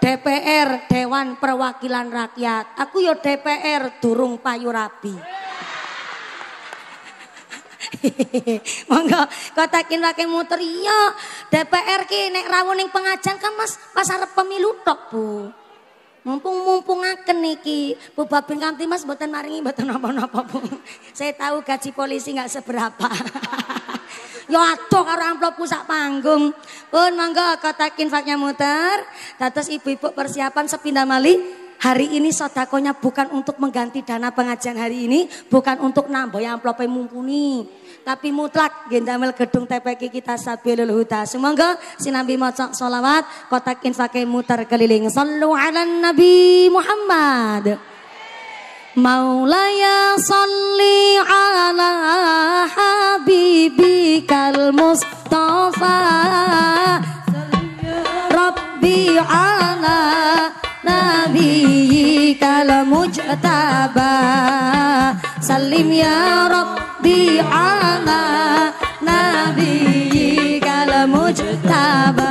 S1: DPR Dewan Perwakilan Rakyat. Aku yo DPR durung payu rabi. Monggo kotakin pakai muter iya. DPR ki nek rawon ning pengajian kan Mas pas arep pemilu tok, Bu. Mumpung-mumpungaken niki, Bu Babin kanti Mas buatan maringi buatan napa-napa, Bu. Saya tahu gaji polisi nggak seberapa. ya adoh karo amplopku sak panggung. Pun monggo kotakin faknya muter. Dados ibu-ibu persiapan sepindah malih hari ini sodakonya bukan untuk mengganti dana pengajian hari ini, bukan untuk nambah yang amplop mumpuni, tapi mutlak gendamel gedung TPK kita sabilul huda. Semoga sinambi mocok sholawat, kotak infake mutar keliling. Sallu ala Nabi Muhammad. Maulaya salli ala
S2: habibikal Mustafa Rabbi ala نبيك
S1: المجتبى سلم يا ربي
S2: على نبيك المجتبى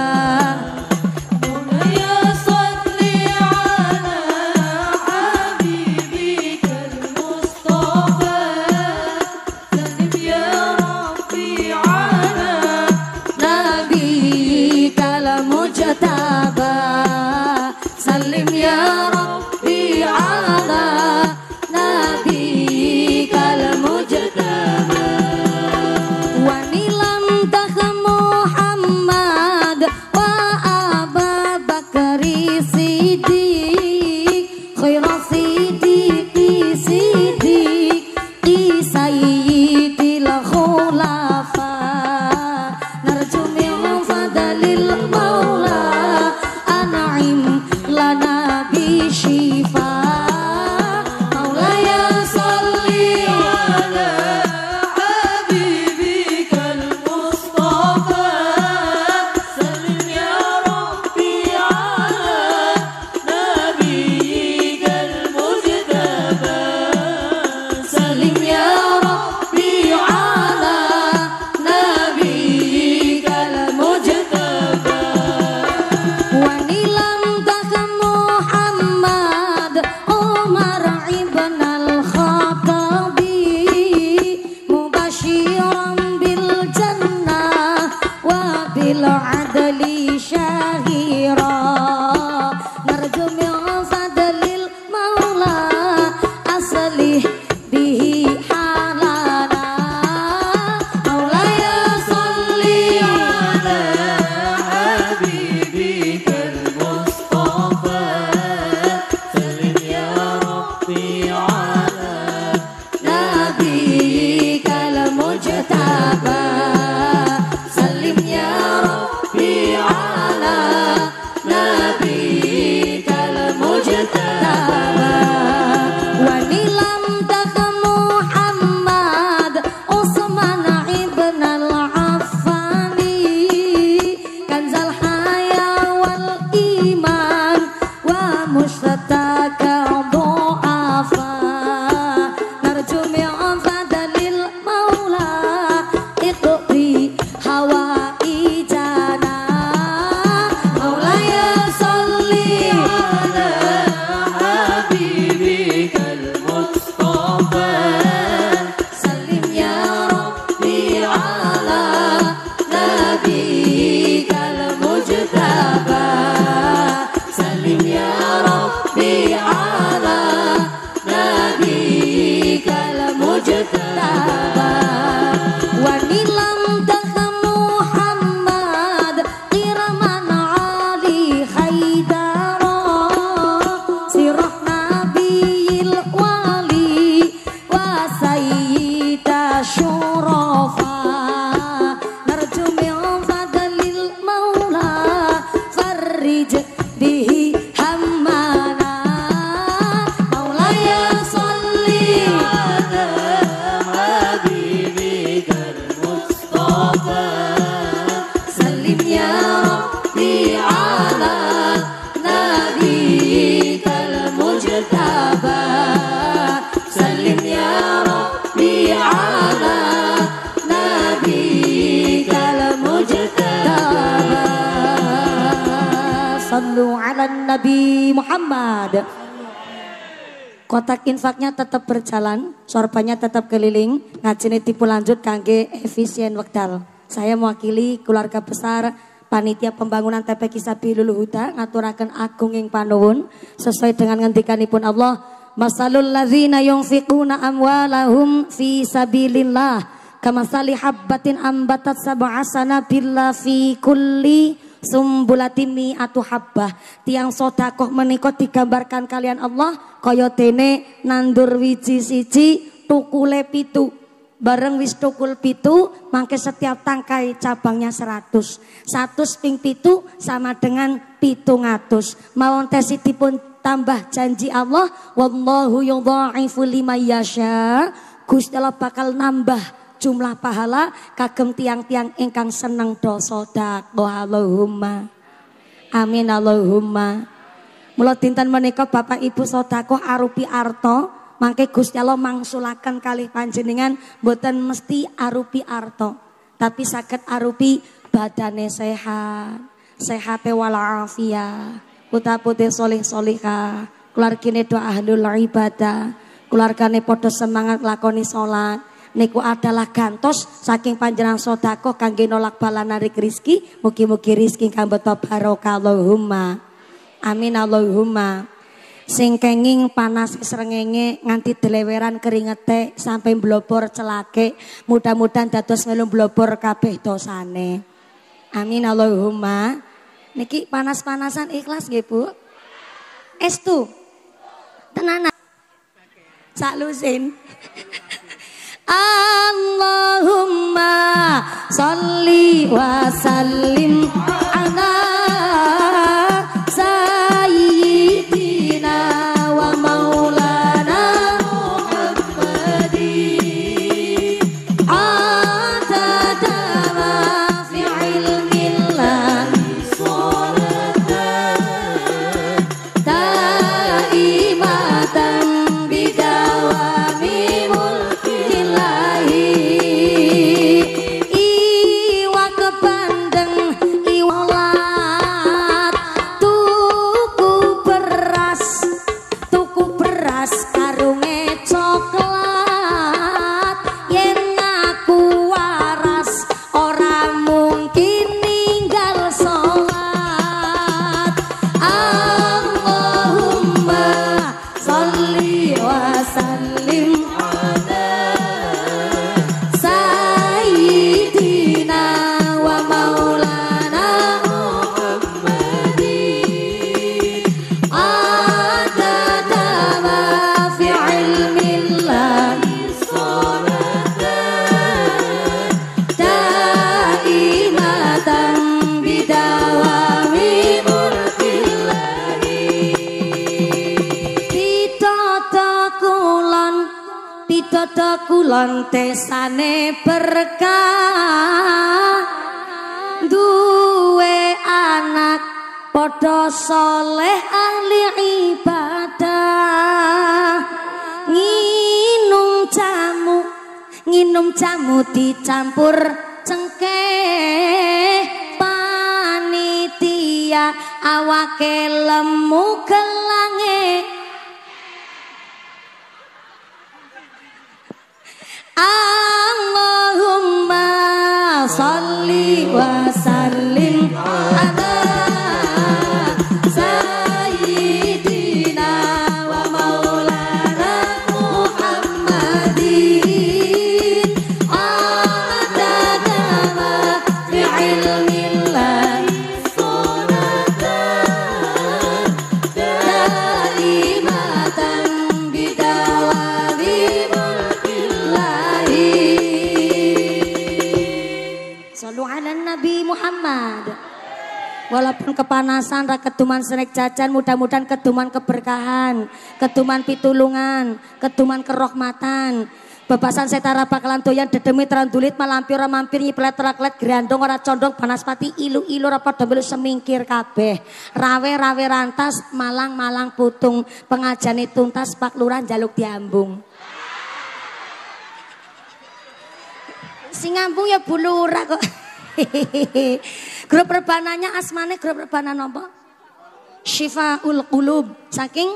S1: infaknya tetap berjalan, sorbannya tetap keliling, ngajine tipu lanjut kangge efisien wekdal. Saya mewakili keluarga besar panitia pembangunan TPK Huda ngaturakan agung yang panuwun sesuai dengan ngendikanipun Allah Masalul ladzina yunfiquna amwalahum fi sabilillah kamasali habbatin ambatat sab'a sanabila fi kulli sumbulatimi atau habbah tiang sodakoh menikot digambarkan kalian Allah koyotene nandur wiji siji tukule pitu bareng wis tukul pitu mangke setiap tangkai cabangnya 100 satu ping pitu sama dengan pitung atus mawon tesitipun tambah janji Allah wallahu yudha'ifu lima yasha Gusti Allah bakal nambah jumlah pahala kagem tiang-tiang ingkang seneng dosa dakwah Allahumma. Amin Allahumma. Mula dinten menika Bapak Ibu sedekah arupi arto, mangke Gusti Allah mangsulaken kalih panjenengan mboten mesti arupi arto, tapi sakit arupi badane sehat, sehate walafiat, puta putih solih solihah, keluargane doa ahlul ibadah, keluargane podo semangat lakoni sholat, niku adalah gantos saking panjenengan sodako kangge nolak bala narik rizki mugi-mugi rizki kambet barokah Allahumma amin Allahumma sing kenging panas serengenge nganti deleweran keringete sampai blobor celake mudah-mudahan dados melum blobor kabeh dosane amin Allahumma niki panas-panasan ikhlas nggih Bu estu tenanak saklusin Allahumma salli wa sallim ala kontesane berkah duwe anak padha saleh ahli ibadah nginum jamu nginum jamu dicampur cengkeh panitia awake lemu gel Allahumma salli wa sallim Walaupun kepanasan rak ketuman senek jajan mudah-mudahan ketuman keberkahan, ketuman pitulungan, ketuman kerohmatan. Bebasan setara bakalan doyan dedemi terandulit malampir orang mampir nyiplet raklet grandong orang condong panas pati ilu-ilu rapat padha semingkir kabeh. Rawe-rawe rantas malang-malang putung pengajane tuntas Pak Lurah jaluk diambung. singambung ya bulurah kok. grup perbanannya asmane grup perbanan apa? ul ulub saking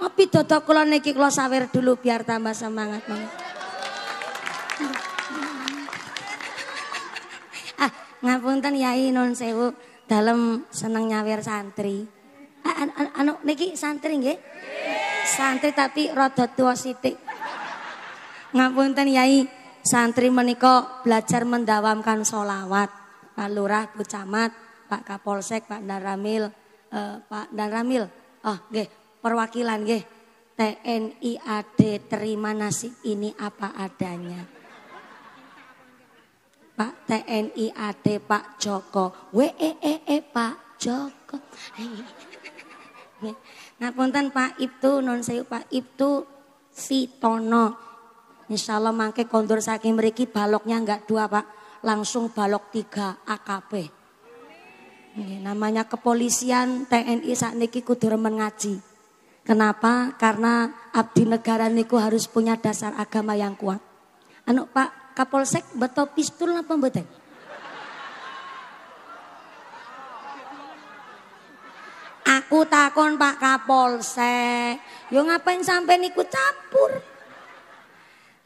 S1: ngopi oh, dodo kula niki kula sawer dulu biar tambah semangat banget. ah, ngapunten Yai non sewu dalam seneng nyawer santri. Anu, an, an, anu, niki santri nggih? Santri tapi rada tuwa sithik. Ngapunten Yai, Santri meniko belajar mendawamkan solawat. Pak Lurah, Bu Camat, Pak Kapolsek, Pak daramil, eh, Pak daramil, Oh, ge perwakilan ge TNI AD terima nasib ini apa adanya. Pak TNI AD Pak Joko. W E E, -e Pak Joko. Ngapunten Pak Ibtu, non saya Pak Ibtu Fitono. Insya Allah mangke kondur saking meriki baloknya enggak dua pak. Langsung balok tiga AKP. Ini namanya kepolisian TNI saat niki kudur mengaji. Kenapa? Karena abdi negara niku harus punya dasar agama yang kuat. Anu Pak Kapolsek betul pistol apa betul? Aku takon Pak Kapolsek, yo ngapain sampai niku campur?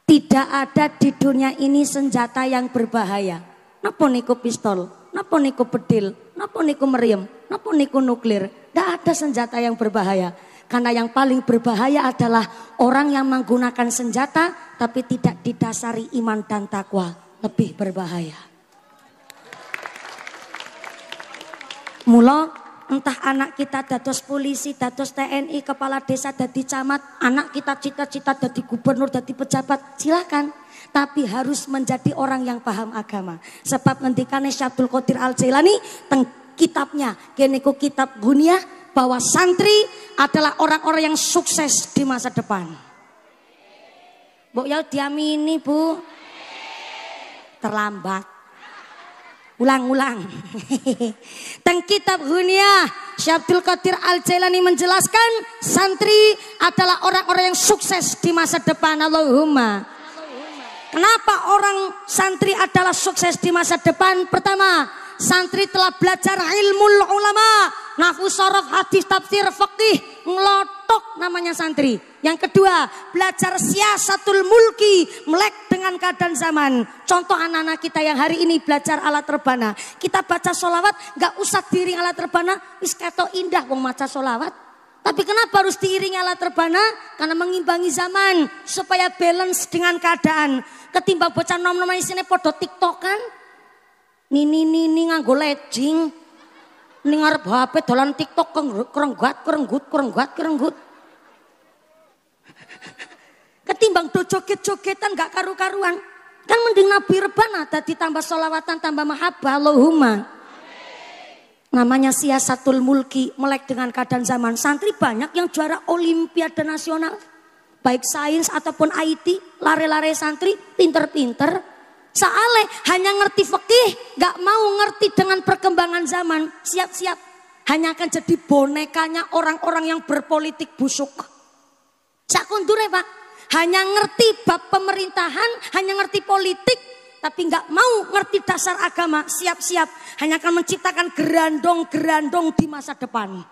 S1: Tidak ada di dunia ini senjata yang berbahaya. Napa niku pistol, napa niku bedil, napa niku meriam, napa niku nuklir. Tidak ada senjata yang berbahaya. Karena yang paling berbahaya adalah orang yang menggunakan senjata tapi tidak didasari iman dan takwa. Lebih berbahaya. Mula entah anak kita dados polisi, dados TNI, kepala desa, dadi camat, anak kita cita-cita dadi gubernur, dadi pejabat, silakan. Tapi harus menjadi orang yang paham agama. Sebab ngendikane Syabdul Qadir Al Jailani teng kitabnya, geneku kitab dunia, bahwa santri adalah orang-orang yang sukses di masa depan. Bu ya diamini, Bu. Terlambat. Ulang-ulang. Teng kitab Hunia, Syabdul Qadir Al-Jailani menjelaskan santri adalah orang-orang yang sukses di masa depan. Allahumma. Kenapa orang santri adalah sukses di masa depan? Pertama, santri telah belajar ilmu ulama, nafsu hadis, tafsir, fakih ngelot tok namanya santri. Yang kedua, belajar siasatul mulki, melek dengan keadaan zaman. Contoh anak-anak kita yang hari ini belajar alat terbana. Kita baca solawat, gak usah diri alat terbana, wis indah wong maca solawat. Tapi kenapa harus diiringi alat terbana? Karena mengimbangi zaman supaya balance dengan keadaan. Ketimbang bocah nom-noman sini podo tiktokan. Nini nini nganggo lejing, ning ngarep HP dolan TikTok kerenggut kerenggut kerenggut kerenggut. Ketimbang do joget-jogetan gak karu-karuan. Kan mending Nabi Rebana tadi tambah solawatan tambah mahabbah Allahumma. Namanya siasatul mulki melek dengan keadaan zaman. Santri banyak yang juara olimpiade nasional. Baik sains ataupun IT, lare-lare santri, pinter-pinter, Saale hanya ngerti fikih, nggak mau ngerti dengan perkembangan zaman. Siap-siap, hanya akan jadi bonekanya orang-orang yang berpolitik busuk. Sakundure ya, pak, hanya ngerti bab pemerintahan, hanya ngerti politik, tapi nggak mau ngerti dasar agama. Siap-siap, hanya akan menciptakan gerandong-gerandong di masa depan.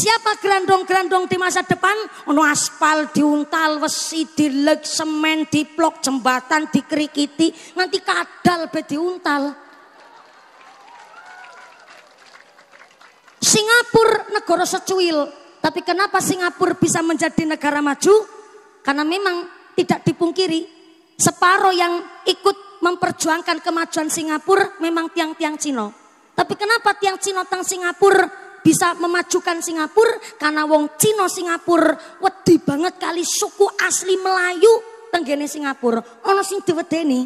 S1: siapa gerandong-gerandong di masa depan? Ono aspal diuntal, wesi dilek, semen diplok, jembatan dikerikiti, nanti kadal be diuntal. Singapura negara secuil, tapi kenapa Singapura bisa menjadi negara maju? Karena memang tidak dipungkiri separuh yang ikut memperjuangkan kemajuan Singapura memang tiang-tiang Cina. Tapi kenapa tiang Cina tang Singapura bisa memajukan Singapura karena wong Cina Singapura wedi banget kali suku asli Melayu tenggene Singapura ono sing diwedeni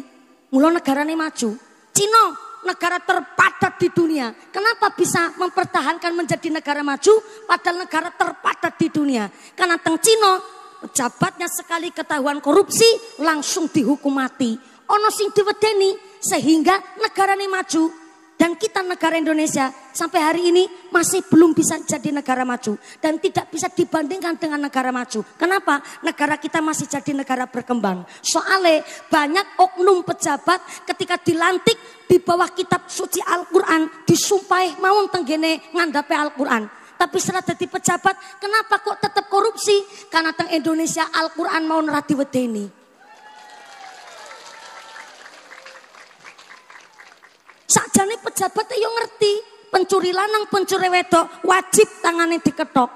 S1: mulo negarane maju Cina negara terpadat di dunia kenapa bisa mempertahankan menjadi negara maju padahal negara terpadat di dunia karena teng Cina pejabatnya sekali ketahuan korupsi langsung dihukum mati ono sing diwedeni sehingga negarane maju dan kita negara Indonesia sampai hari ini masih belum bisa jadi negara maju. Dan tidak bisa dibandingkan dengan negara maju. Kenapa? Negara kita masih jadi negara berkembang. Soalnya banyak oknum pejabat ketika dilantik di bawah kitab suci Al-Quran. Disumpahi mau tenggene ngandape Al-Quran tapi setelah jadi pejabat, kenapa kok tetap korupsi? Karena teng Indonesia Al-Quran mau nerati wedeni. Sakjane pejabat yo ngerti, pencuri lanang, pencuri wedok wajib tangannya diketok.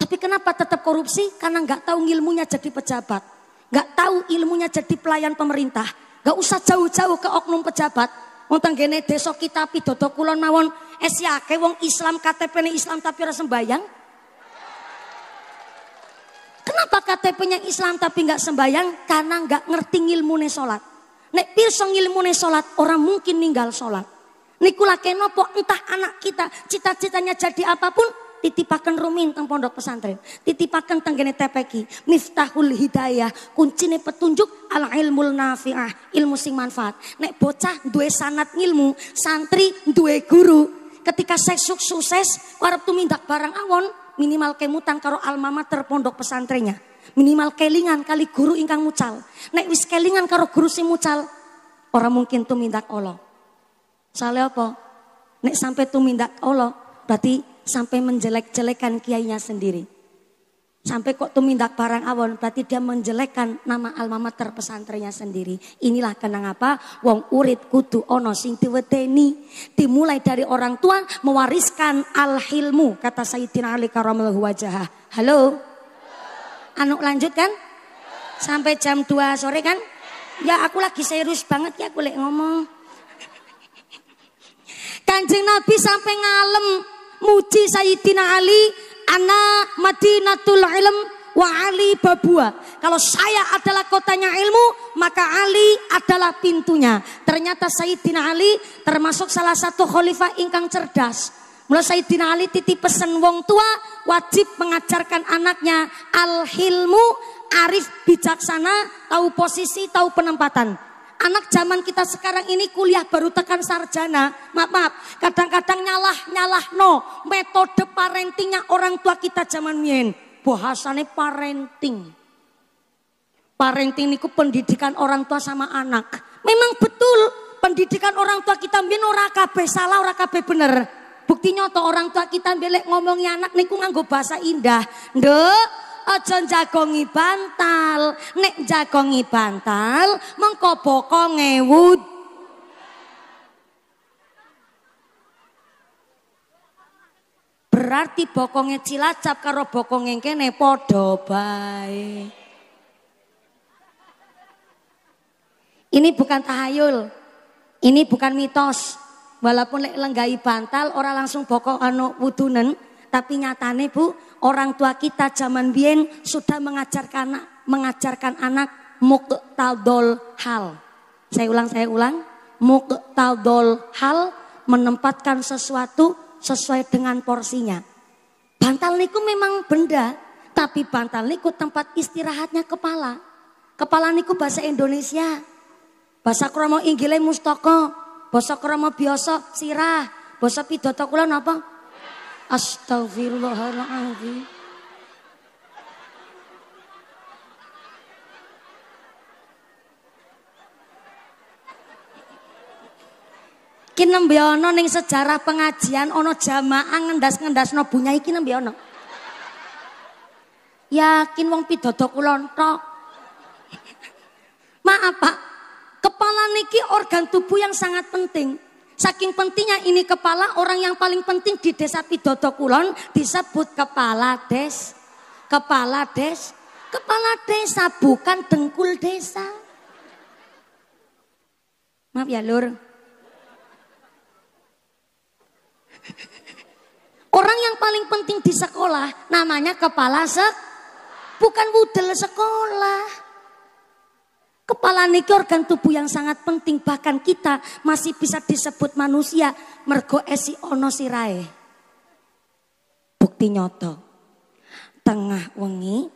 S1: Tapi kenapa tetap korupsi? Karena nggak tahu ilmunya jadi pejabat, nggak tahu ilmunya jadi pelayan pemerintah. Gak usah jauh-jauh ke oknum pejabat. Untung gene desok kita pitotok kulon mawon es eh, ya wong Islam ktp nya Islam tapi ora sembayang. Kenapa KTP-nya Islam tapi nggak sembayang? Karena nggak ngerti nih sholat. Nek pirsa nih sholat orang mungkin ninggal sholat. Nikula lagi nopo entah anak kita cita-citanya jadi apapun titipakan rumin teng pondok pesantren, titipakan tenggene TPK, miftahul hidayah, kuncine petunjuk al ilmu nafi'ah, ilmu sing manfaat. Nek bocah duwe sanat ilmu, santri duwe guru. Ketika sesuk sukses, warap tumindak barang awon, minimal kemutan karo almamater terpondok pondok pesantrennya. Minimal kelingan kali guru ingkang mucal. Nek wis kelingan karo guru sing mucal, orang mungkin tumindak olong. Soalnya apa? Nek sampai tumindak Allah, berarti sampai menjelek-jelekan kiainya sendiri. Sampai kok tumindak barang awon, berarti dia menjelekkan nama almamater pesantrennya sendiri. Inilah kenang apa? Wong urit kudu ono sing tiweteni. Dimulai dari orang tua mewariskan al-hilmu, kata Sayyidina Ali karamallahu wajah. Halo? Anu lanjut kan? Sampai jam 2 sore kan? Ya aku lagi serius banget ya aku lagi ngomong. Kanjeng Nabi sampai ngalem muji Sayyidina Ali ana Madinatul Ilm wa Ali Babua. Kalau saya adalah kotanya ilmu, maka Ali adalah pintunya. Ternyata Sayyidina Ali termasuk salah satu khalifah ingkang cerdas. Mula Sayyidina Ali titip pesen wong tua wajib mengajarkan anaknya al-hilmu, arif bijaksana, tahu posisi, tahu penempatan. Anak zaman kita sekarang ini kuliah baru tekan sarjana. Maaf, maaf. Kadang-kadang nyalah-nyalah no. Metode parentingnya orang tua kita zaman mien. Bahasanya parenting. Parenting itu pendidikan orang tua sama anak. Memang betul pendidikan orang tua kita mien ora KB. salah, ora KB bener. Buktinya nyoto orang tua kita belek ngomongi anak niku nganggo bahasa indah. Nduk, aja jagongi bantal. Nek jagongi bantal mengko boko ngewud. Berarti bokongnya Cilacap karo bokonge kene podo bae. Ini bukan tahayul. Ini bukan mitos. Walaupun lenggai bantal orang langsung bokong anu wudunen, tapi nyatane Bu, orang tua kita zaman bien sudah mengajarkan mengajarkan anak muktadol hal. Saya ulang, saya ulang. Muktadol hal menempatkan sesuatu sesuai dengan porsinya. Bantal niku memang benda, tapi bantal niku tempat istirahatnya kepala. Kepala niku bahasa Indonesia. Bahasa kromo Inggile mustoko, bahasa kromo biasa sirah, bahasa pidato kula napa? Astaghfirullahaladzim. Kini nembe ana ning sejarah pengajian ana jamaah ngendas-ngendasno bunya iki nembe ana. Yakin wong pidodo kulontok. Maaf Pak, kepala niki organ tubuh yang sangat penting. Saking pentingnya ini kepala orang yang paling penting di desa Pidoto Kulon disebut kepala des. Kepala des. Kepala desa bukan dengkul desa. Maaf ya lur. Orang yang paling penting di sekolah namanya kepala sek. Bukan wudel sekolah. Kepala niki organ tubuh yang sangat penting bahkan kita masih bisa disebut manusia mergo esi ono sirae. Bukti nyoto. Tengah wengi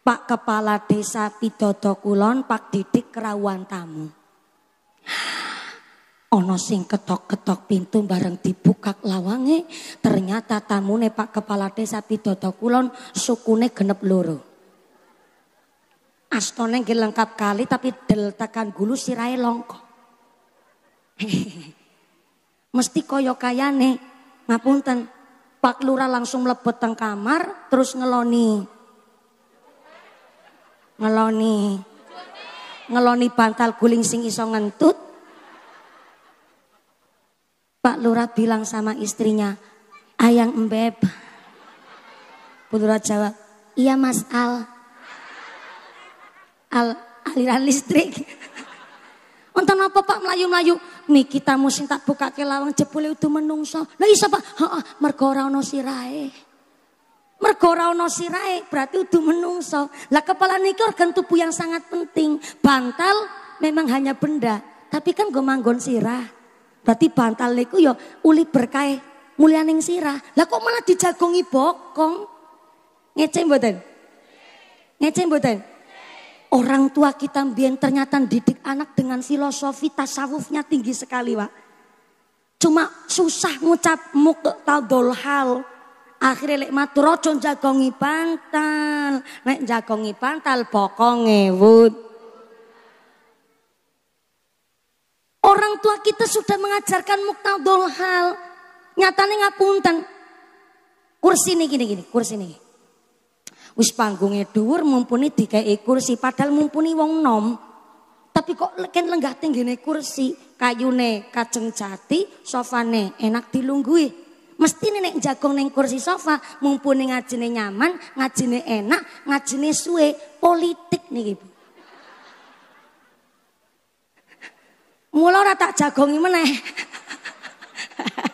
S1: Pak Kepala Desa Pidodo Kulon Pak Didik kerawan tamu. Ono sing ketok-ketok pintu bareng dibuka lawange, ternyata tamune Pak Kepala Desa Pidodo Kulon sukune genep loro. Astone nggih lengkap kali tapi del tekan gulu sirahe longko. Mesti kaya kayane ngapunten. Pak Lura langsung mlebet teng kamar terus ngeloni. Ngeloni. Ngeloni bantal guling sing iso ngentut. Pak Lurah bilang sama istrinya, "Ayang Embeb." Pak Lura jawab, "Iya Mas Al." al aliran listrik. Untuk apa Pak melayu-melayu? Mi kita mesti tak buka ke lawang jebule itu menungso. Lah iso Pak, heeh, mergo ora ana Mergo ora berarti udu menungso. Lah kepala niki organ tubuh yang sangat penting. Bantal memang hanya benda, tapi kan gue manggon sirah. Berarti bantal niku yo ya uli berkae Mulianing sirah. Lah kok malah dijagongi bokong? Ngece mboten? Ngece mboten? Orang tua kita mbien ternyata didik anak dengan filosofi tasawufnya tinggi sekali Pak. Cuma susah ngucap muk tadol hal. Akhirnya lek matur jagongi pantal. Nek jagongi pantal bokong wud. Orang tua kita sudah mengajarkan muktadol hal. Nyatanya ngapunten. Kursi ini gini gini, kursi ini. Wis panggungnya dhuwur mumpuni dikeki kursi padahal mumpuni wong nom. Tapi kok ken lenggah nek kursi, kayune kaceng jati, sofane enak dilunggui. Mesti nenek jagong neng kursi sofa, mumpuni ngajine nyaman, ngajine enak, ngajine suwe, politik nih ibu. Mula tak jagongi meneh.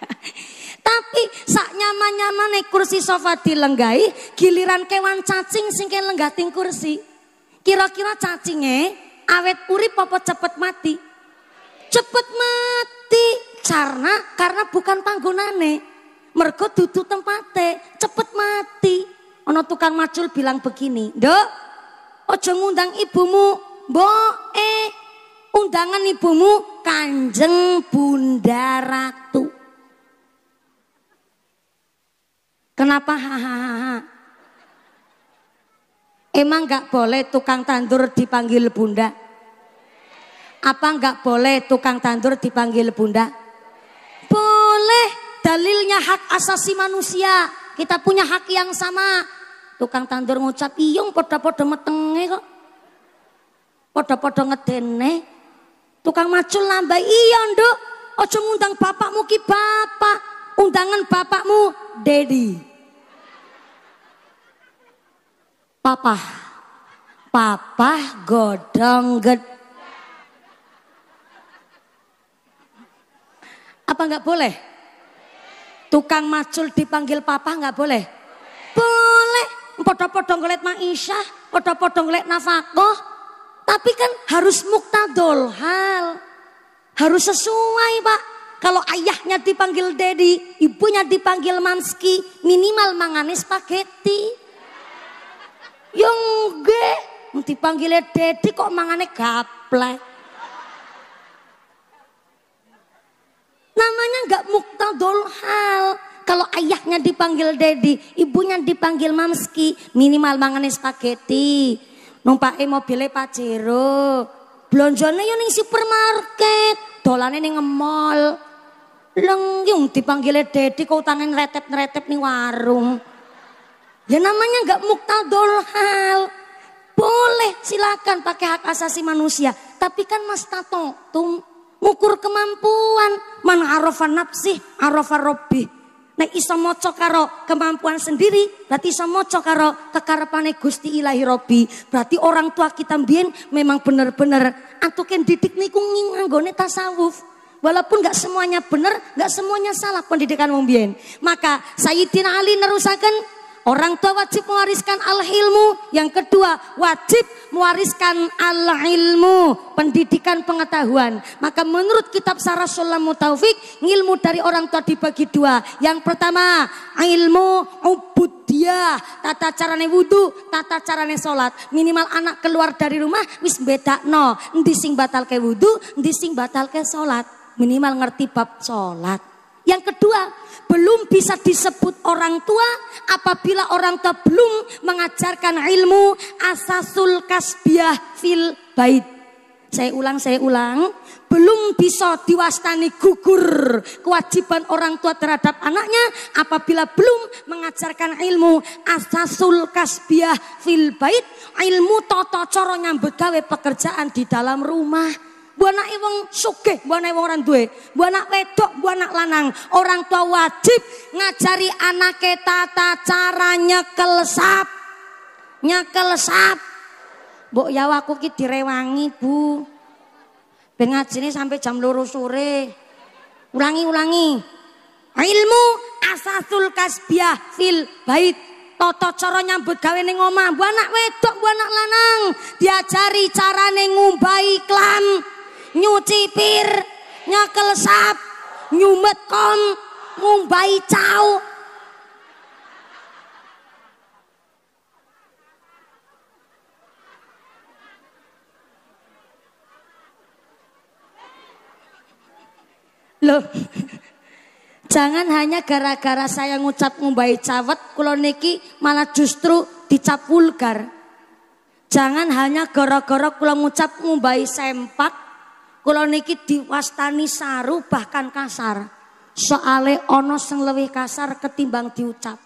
S1: Tapi sak nyaman-nyaman kursi sofa dilenggai, giliran kewan cacing sing lenggating kursi. Kira-kira cacingnya awet urip apa cepet mati? Cepet mati karena karena bukan panggonane. Mergo duduk tempate, cepet mati. Ono tukang macul bilang begini, "Dok, ojo ngundang ibumu, boe eh undangan ibumu Kanjeng Bunda Ratu." Kenapa hahaha? Emang nggak boleh tukang tandur dipanggil bunda? Apa nggak boleh tukang tandur dipanggil bunda? Boleh. Dalilnya hak asasi manusia. Kita punya hak yang sama. Tukang tandur ngucap iyung poda-poda metenge kok. Poda-poda ngedene. Tukang macul lambai iya nduk. Ojo ngundang bapakmu ki bapak. Undangan bapakmu Daddy. Papa. Papa godong ged. Apa nggak boleh? Tukang macul dipanggil papa nggak boleh? Boleh. Podo-podo ngeliat maisha, podo-podo ngeliat nafakoh. Tapi kan harus muktadol hal. Harus sesuai pak. Kalau ayahnya dipanggil Dedi, ibunya dipanggil Mamski, minimal manganis spaghetti. Ya nanti panggilnya Dedi kok mangane gaplek. Namanya nggak muktadul hal. Kalau ayahnya dipanggil Dedi, ibunya dipanggil Mamski, minimal mangane spaghetti. Numpake mobilnya Pajero. Blonjone yo ya ning supermarket, dolane ning mall. Lengyung dipanggil Dedi kok tangen retep-retep ning warung. Ya namanya nggak muktadol hal. Boleh silakan pakai hak asasi manusia. Tapi kan mas tato, tung, ngukur kemampuan. Man arofa nafsih, arofa robbi. Nah iso moco karo kemampuan sendiri, berarti iso moco karo kekarepane Gusti Ilahi Robi. Berarti orang tua kita mbien memang bener-bener Antuken didik niku nganggone tasawuf. Walaupun nggak semuanya benar, nggak semuanya salah pendidikan mbien. Maka Sayyidina Ali nerusakan Orang tua wajib mewariskan al-ilmu. Yang kedua, wajib mewariskan al-ilmu, pendidikan pengetahuan. Maka menurut kitab sarah Sarasulamu Taufik, ilmu dari orang tua dibagi dua. Yang pertama, ilmu dia tata carane wudhu, tata carane sholat. Minimal anak keluar dari rumah, wis beda no. dising batal ke wudhu, dising batal ke sholat. Minimal ngerti bab sholat. Yang kedua, belum bisa disebut orang tua apabila orang tua belum mengajarkan ilmu asasul kasbiah fil bait. Saya ulang, saya ulang. Belum bisa diwastani gugur kewajiban orang tua terhadap anaknya apabila belum mengajarkan ilmu asasul kasbiah fil bait, ilmu toto coro nyambut gawe pekerjaan di dalam rumah. Bu anak wong sugih, bu anak wong orang duwe, bu anak wedok, bu anak lanang, orang tua wajib ngajari anak tata caranya kelesap, kelesap. Nyekel sap. ya aku ki direwangi, Bu. Ben sini sampai jam loro sore. Ulangi, ulangi. Ilmu asasul kasbiah fil bait. Toto cara nyambut gawe ning omah, bu anak wedok, bu anak lanang diajari cara ngumbai klam nyuci pir, nyekel sap, nyumet kom, ngumbai caw, Loh, jangan hanya gara-gara saya ngucap ngumbai cawet, kalau niki malah justru dicap vulgar. Jangan hanya gara-gara kula ngucap ngumbai sempak, Kula niki diwastani saru bahkan kasar. Soale ono sing lebih kasar ketimbang diucap.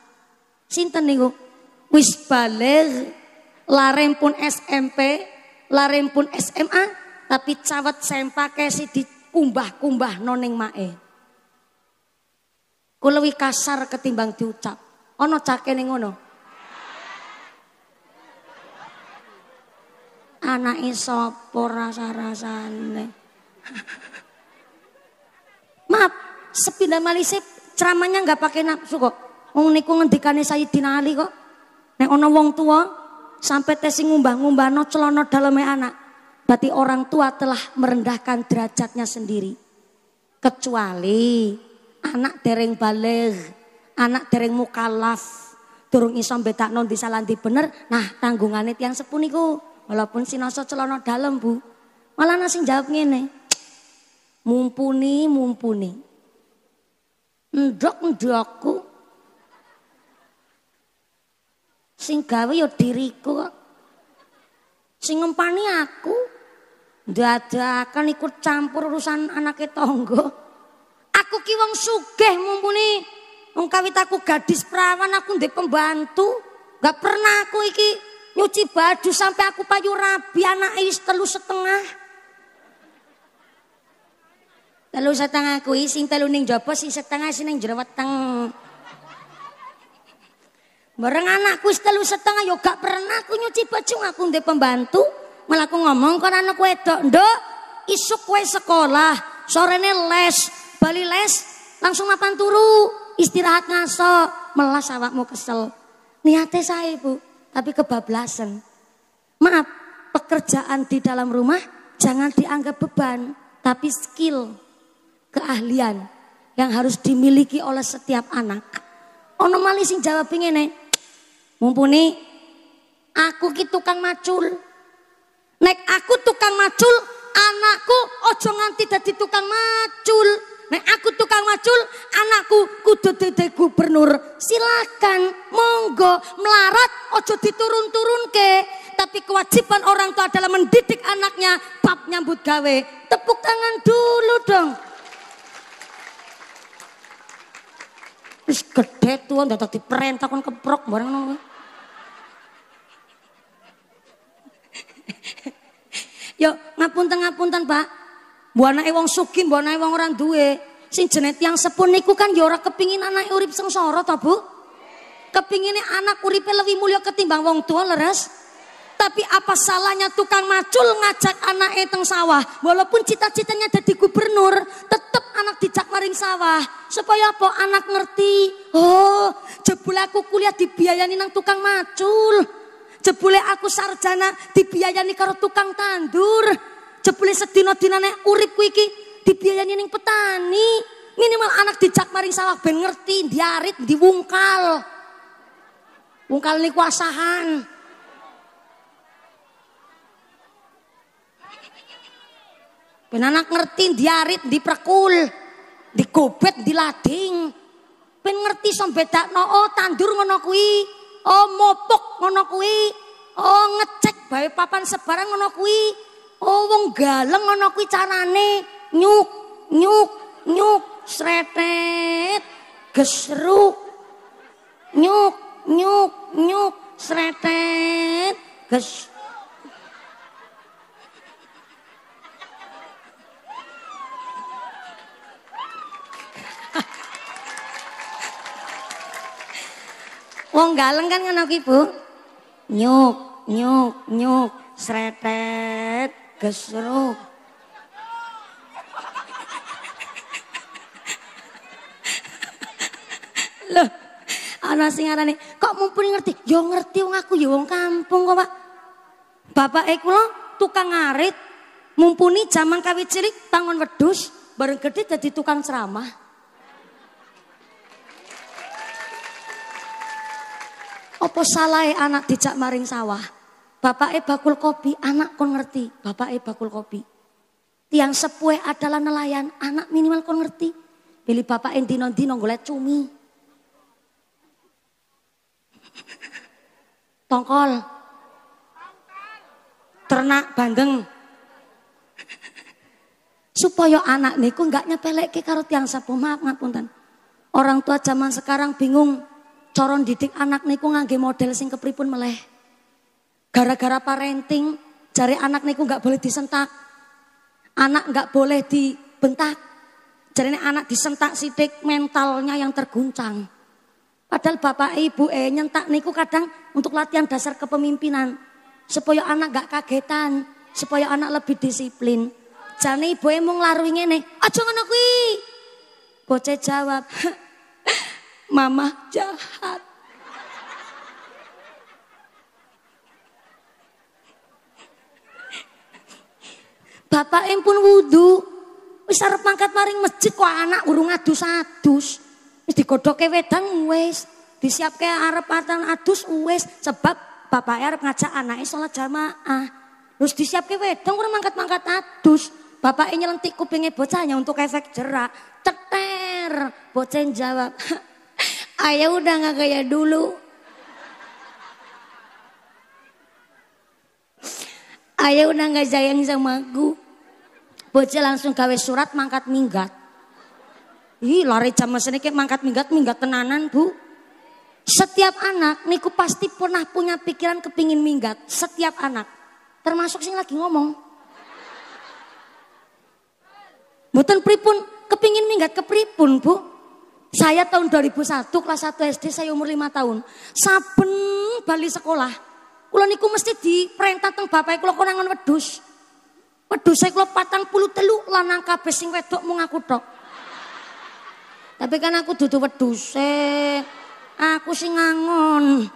S1: Sinten niku? Wis baligh, larem pun SMP, larem pun SMA, tapi cawet sempake si dikumbah-kumbah noning mae. Kula kasar ketimbang diucap. ono cakene ngono. anak sapa rasa-rasane Maaf, sepindah Malaysia ceramanya nggak pakai nafsu kok. Wong niku ngendikane Sayyidina Ali kok. Nek ana wong tua sampai tesi ngumbah no celana daleme anak. Berarti orang tua telah merendahkan derajatnya sendiri. Kecuali anak dereng balik, anak dereng mukalaf, durung iso bedakno non salah ndi bener. Nah, tanggungane tiyang sepuniku walaupun sinoso celana dalem, Bu. Malah nasi jawab ngene mumpuni mumpuni ndok ndokku sing gawe ya diriku kok sing ngempani aku dadakan ikut campur urusan anaknya tangga aku ki wong sugih mumpuni wong aku gadis perawan aku ndek pembantu gak pernah aku iki nyuci baju sampai aku payu rabi anak wis telu setengah Telu setengah tanga kuwi sing telu ning jopo sing setengah sing ning jero weteng. Bareng anakku wis telu setengah yo ya gak pernah aku nyuci baju aku ndek pembantu. Malah aku ngomong kon anak kowe dok, Nduk, isuk kowe sekolah, sorene les, bali les, langsung mapan turu, istirahat ngaso, melas awakmu kesel. Niate saya, ibu, tapi kebablasan. Maaf, pekerjaan di dalam rumah jangan dianggap beban, tapi skill keahlian yang harus dimiliki oleh setiap anak. Ono malih sing jawab ngene. Mumpuni aku ki tukang macul. Nek aku tukang macul, anakku ojo nganti dadi tukang macul. Nek aku tukang macul, anakku kudu dadi gubernur. Silakan, monggo melarat ojo diturun-turun ke. Tapi kewajiban orang tua adalah mendidik anaknya bab nyambut gawe. Tepuk tangan dulu dong. Wis gede tuan tadi perintah kon keprok bareng ngono. Yo ngapunten ngapunten Pak. buana ewang wong buana ewang orang wong ora duwe. Sing jenet yang sepun niku kan ya kepingin anak urip sengsara ta, Bu? Kepinginnya anak uripe lebih mulia ketimbang wong tua leres. Tapi apa salahnya tukang macul ngajak anak eteng sawah. Walaupun cita-citanya jadi gubernur, tetap anak dijak maring sawah. Supaya apa? Anak ngerti. Oh, jebule aku kuliah dibiayani nang tukang macul. Jebule aku sarjana dibiayani karo tukang tandur. Jebule sedino dinane urip iki dibiayani nang petani. Minimal anak dijak maring sawah ben ngerti, diarit, diwungkal. Wungkal niku asahan. Ben anak ngerti diarit diprekul, digobet dilading. Ben ngerti sambedakno oh tandur ngono kui, oh mopok ngono kui, oh ngecek bayi papan sebarang ngono kui, oh wong galeng ngono kui carane nyuk nyuk nyuk sretet gesruk nyuk nyuk nyuk sretet gesruk Wong galeng kan ngono Bu. Nyuk, nyuk, nyuk, sretet, gesruk. Loh, ana sing arane, kok mumpuni ngerti? Yo ngerti wong aku ya wong kampung kok, Pak. Bapake kula tukang ngarit, mumpuni jaman kawit cilik tangon wedhus, bareng gede dadi tukang ceramah. opo salah anak dijak maring sawah. Bapak Bapake bakul kopi, anak kon ngerti. Bapake bakul kopi. Tiang sepue adalah nelayan, anak minimal kon ngerti. Beli bapake dino-dino golek cumi. Tongkol. Ternak bandeng. Supaya anak niku nggak ke karo tiang sepuh. Maaf ngapunten. Orang tua zaman sekarang bingung Coron didik anak niku ngangge model sing kepripun meleh. Gara-gara parenting, cari anak niku nggak boleh disentak. Anak nggak boleh dibentak. Jadi anak disentak sidik mentalnya yang terguncang. Padahal bapak ibu eh nyentak niku kadang untuk latihan dasar kepemimpinan. Supaya anak gak kagetan, supaya anak lebih disiplin. Jadi ibu emang laruinnya nih, aja ngono kui. Bocah jawab, mama jahat. Bapak em pun wudhu. Wis arep mangkat maring masjid kok anak urung adus-adus. Wis digodhoke wedang wis, disiapke arep atan adus wis sebab bapak arep ngajak anaknya sholat jamaah. Terus disiapke wedang urung mangkat-mangkat adus. bapak Bapaknya nyelentik kupingnya bocahnya untuk efek jerak. Ceter. Bocah jawab, Ayah udah gak kayak dulu. Ayah udah gak sayang sama aku. Bocah langsung gawe surat mangkat minggat. Ih lari sama kayak mangkat minggat minggat tenanan bu. Setiap anak niku pasti pernah punya pikiran kepingin minggat. Setiap anak. Termasuk sing lagi ngomong. Mboten pripun kepingin minggat kepripun bu. Saya tahun 2001 kelas 1 SD saya umur 5 tahun. Saben bali sekolah, kula niku mesti diperintah teng bapak kula kurang nangon wedhus. Wedhus saya kula 43 lanang kabeh sing wedok mung aku tok. Tapi kan aku duduk wedhus eh. aku sing ngangon.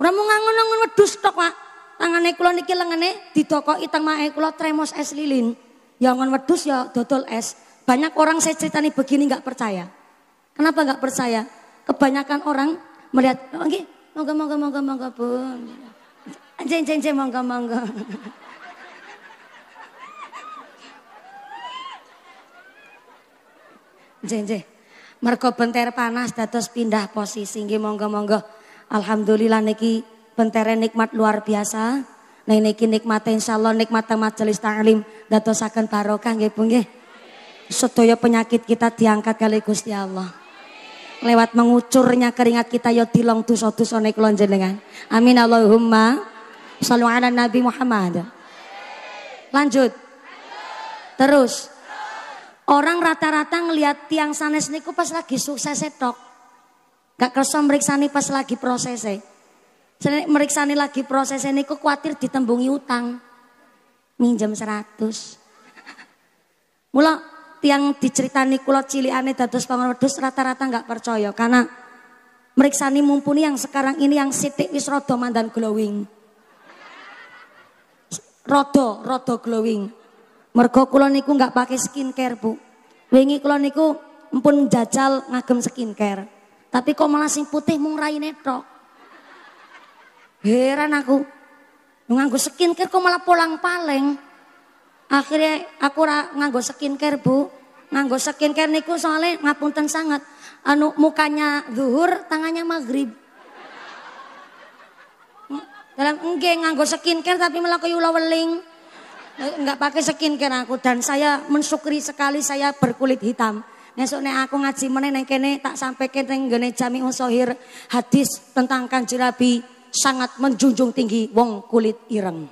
S1: Ora mung ngangon-ngangon wedhus tok, Pak. Tangane kula niki lengene didokoki teng mae kula tremos es lilin. Ya ngon wedhus ya dodol es. Banyak orang saya ceritani begini nggak percaya. Kenapa nggak percaya? Kebanyakan orang melihat, oke, oh, okay, monggo monggo monggo monggo pun. Jeng jeng jeng monggo monggo. Jeng jeng. Mergo benter panas dados pindah posisi nggih monggo monggo. Alhamdulillah niki bentere nikmat luar biasa. Nah niki insya insyaallah nikmat majelis taklim dadosaken barokah nggih Bu nggih. Sedaya penyakit kita diangkat kali Gusti Allah lewat mengucurnya keringat kita yo ya dilong dosa-dosa naik kula dengan Amin Allahumma sallu ala Nabi Muhammad. Lanjut. Terus. Orang rata-rata ngelihat tiang sanes niku pas lagi sukses setok, Gak kerso meriksani pas lagi prosesnya. nih lagi prosesnya niku khawatir ditembungi utang. Minjem seratus. Mula tiang diceritani cili ane dados pangon wedus rata-rata nggak percaya karena meriksani mumpuni yang sekarang ini yang sitik wis rodo mandan glowing. Rodo, rodo glowing. Mergo kulo niku nggak pakai skincare, Bu. Wingi kulo niku empun jajal ngagem skincare. Tapi kok malah sing putih mung rai netro? Heran aku. nganggu skincare kok malah polang-paleng. Akhirnya aku nganggo skincare, Bu. Nganggo skincare niku soalnya ngapunten sangat. Anu mukanya zuhur, tangannya maghrib. Dalam enggak nganggo skincare tapi melakukan yula ya weling. Enggak eh, pakai skincare aku dan saya mensyukuri sekali saya berkulit hitam. Nesok nek aku ngaji meneh neng kene tak sampai kene gene jami usohir hadis tentang kanjirabi sangat menjunjung tinggi wong kulit ireng.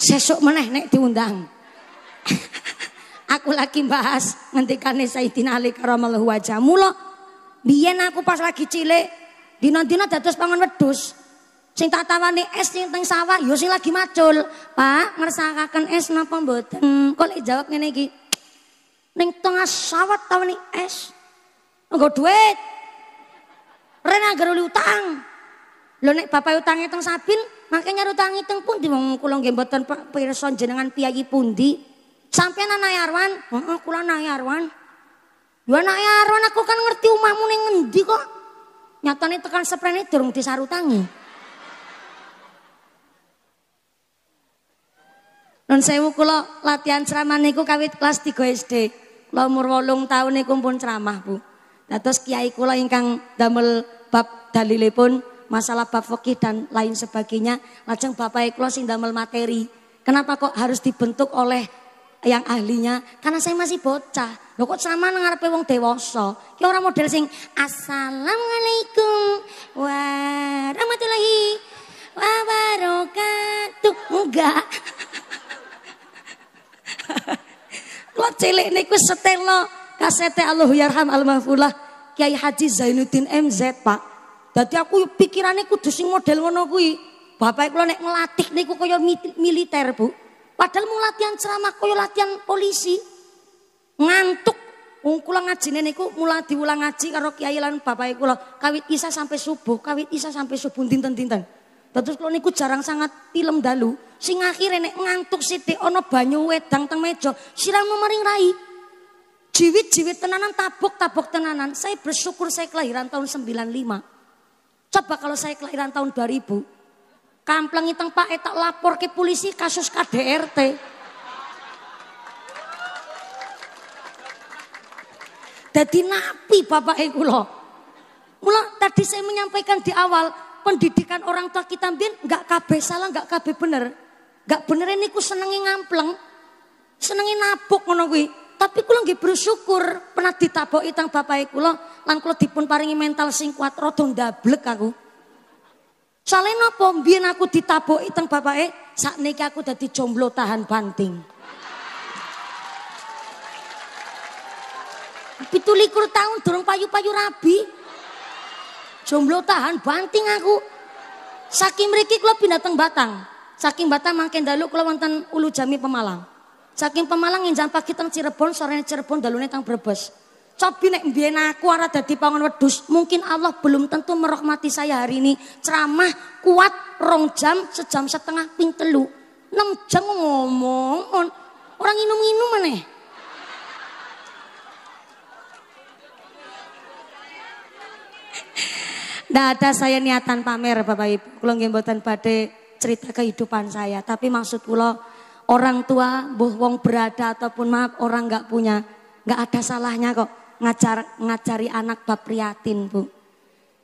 S1: Sesuk meneh nek diundang. aku lagi bahas ngendikane Sayyidina Ali karamallahu wajah. Mula biyen aku pas lagi cilik dina-dina dados pangan wedhus. Sing tak tawani es sing teng sawah ya sing lagi macul. Pak, ngersakaken es napa mboten? Kok lek jawab ngene iki. Ning tengah sawah tawani es. Engko duit. Rene anggere utang. Lho nek bapak utange teng Sabil Makanya rutang hitung pun wong kula nggih mboten pirsa jenengan piyayi pundi. Sampeyan anak Arwan? heeh kula anak Arwan. Yo anak Arwan aku kan ngerti omahmu ning ngendi kok. Nyatane tekan seprene durung disarutangi. Nun sewu kula latihan ceramah niku kawit kelas 3 SD. Kula umur 8 tahun niku pun ceramah, Bu. Dados kiai kula ingkang damel bab pun masalah bab fikih dan lain sebagainya. Lajeng Bapak Eko sing damel materi. Kenapa kok harus dibentuk oleh yang ahlinya? Karena saya masih bocah. Loh kok sama ngarepe wong dewasa? Ki ora model sing Assalamualaikum warahmatullahi wabarakatuh. Enggak. Kulo cilik niku setelo kasete Allahu yarham almahfulah Kiai Haji Zainuddin MZ Pak. Jadi aku pikirannya kudu sing model ngono kuwi. Bapak kula nek ngelatih niku kaya militer, Bu. Padahal mau latihan ceramah kaya latihan polisi. Ngantuk Wong kula ngajine niku mula diulang ngaji karo kiai lan bapak kula kawit isa sampai subuh, kawit isa sampai subuh dinten-dinten. Terus kula niku jarang sangat film dalu. Sing akhire nek ngantuk sithik ana banyu wedang teng meja, siram maring rai. Jiwit-jiwit tenanan tabok-tabok tenanan. Saya bersyukur saya kelahiran tahun 95. Coba kalau saya kelahiran tahun 2000, kampleng iteng Pak tak lapor ke polisi kasus KDRT. Jadi napi Bapak loh. Mula tadi saya menyampaikan di awal, pendidikan orang tua kita mbien nggak kabe salah, nggak kabe bener. Nggak bener ini ku senengi ngampleng, senengi nabuk ngono Tapi kula lagi bersyukur pernah ditabok itang Bapak loh lan kula dipun paringi mental sing kuat rada ndablek aku. Soale napa mbiyen aku ditaboki teng bapake, sakniki aku dadi jomblo tahan banting. Pitulikur tahun durung payu-payu rabi. Jomblo tahan banting aku. Saking mriki kula pindah teng Batang. Saking Batang mangke dalu kula wonten Ulu Jami Pemalang. Saking Pemalang enjang pagi teng Cirebon, sore Cirebon dalune teng Brebes. Cobi nek mbien aku ora dadi pangan wedhus, mungkin Allah belum tentu merahmati saya hari ini. Ceramah kuat rong jam, sejam setengah ping telu. jam ngomong, orang nginum minum maneh. Tidak ada saya niatan pamer Bapak Ibu. Kalau nggih mboten badhe cerita kehidupan saya, tapi maksud kula orang tua, buh wong berada ataupun maaf orang nggak punya, nggak ada salahnya kok ngajar ngajari anak bab priatin, Bu.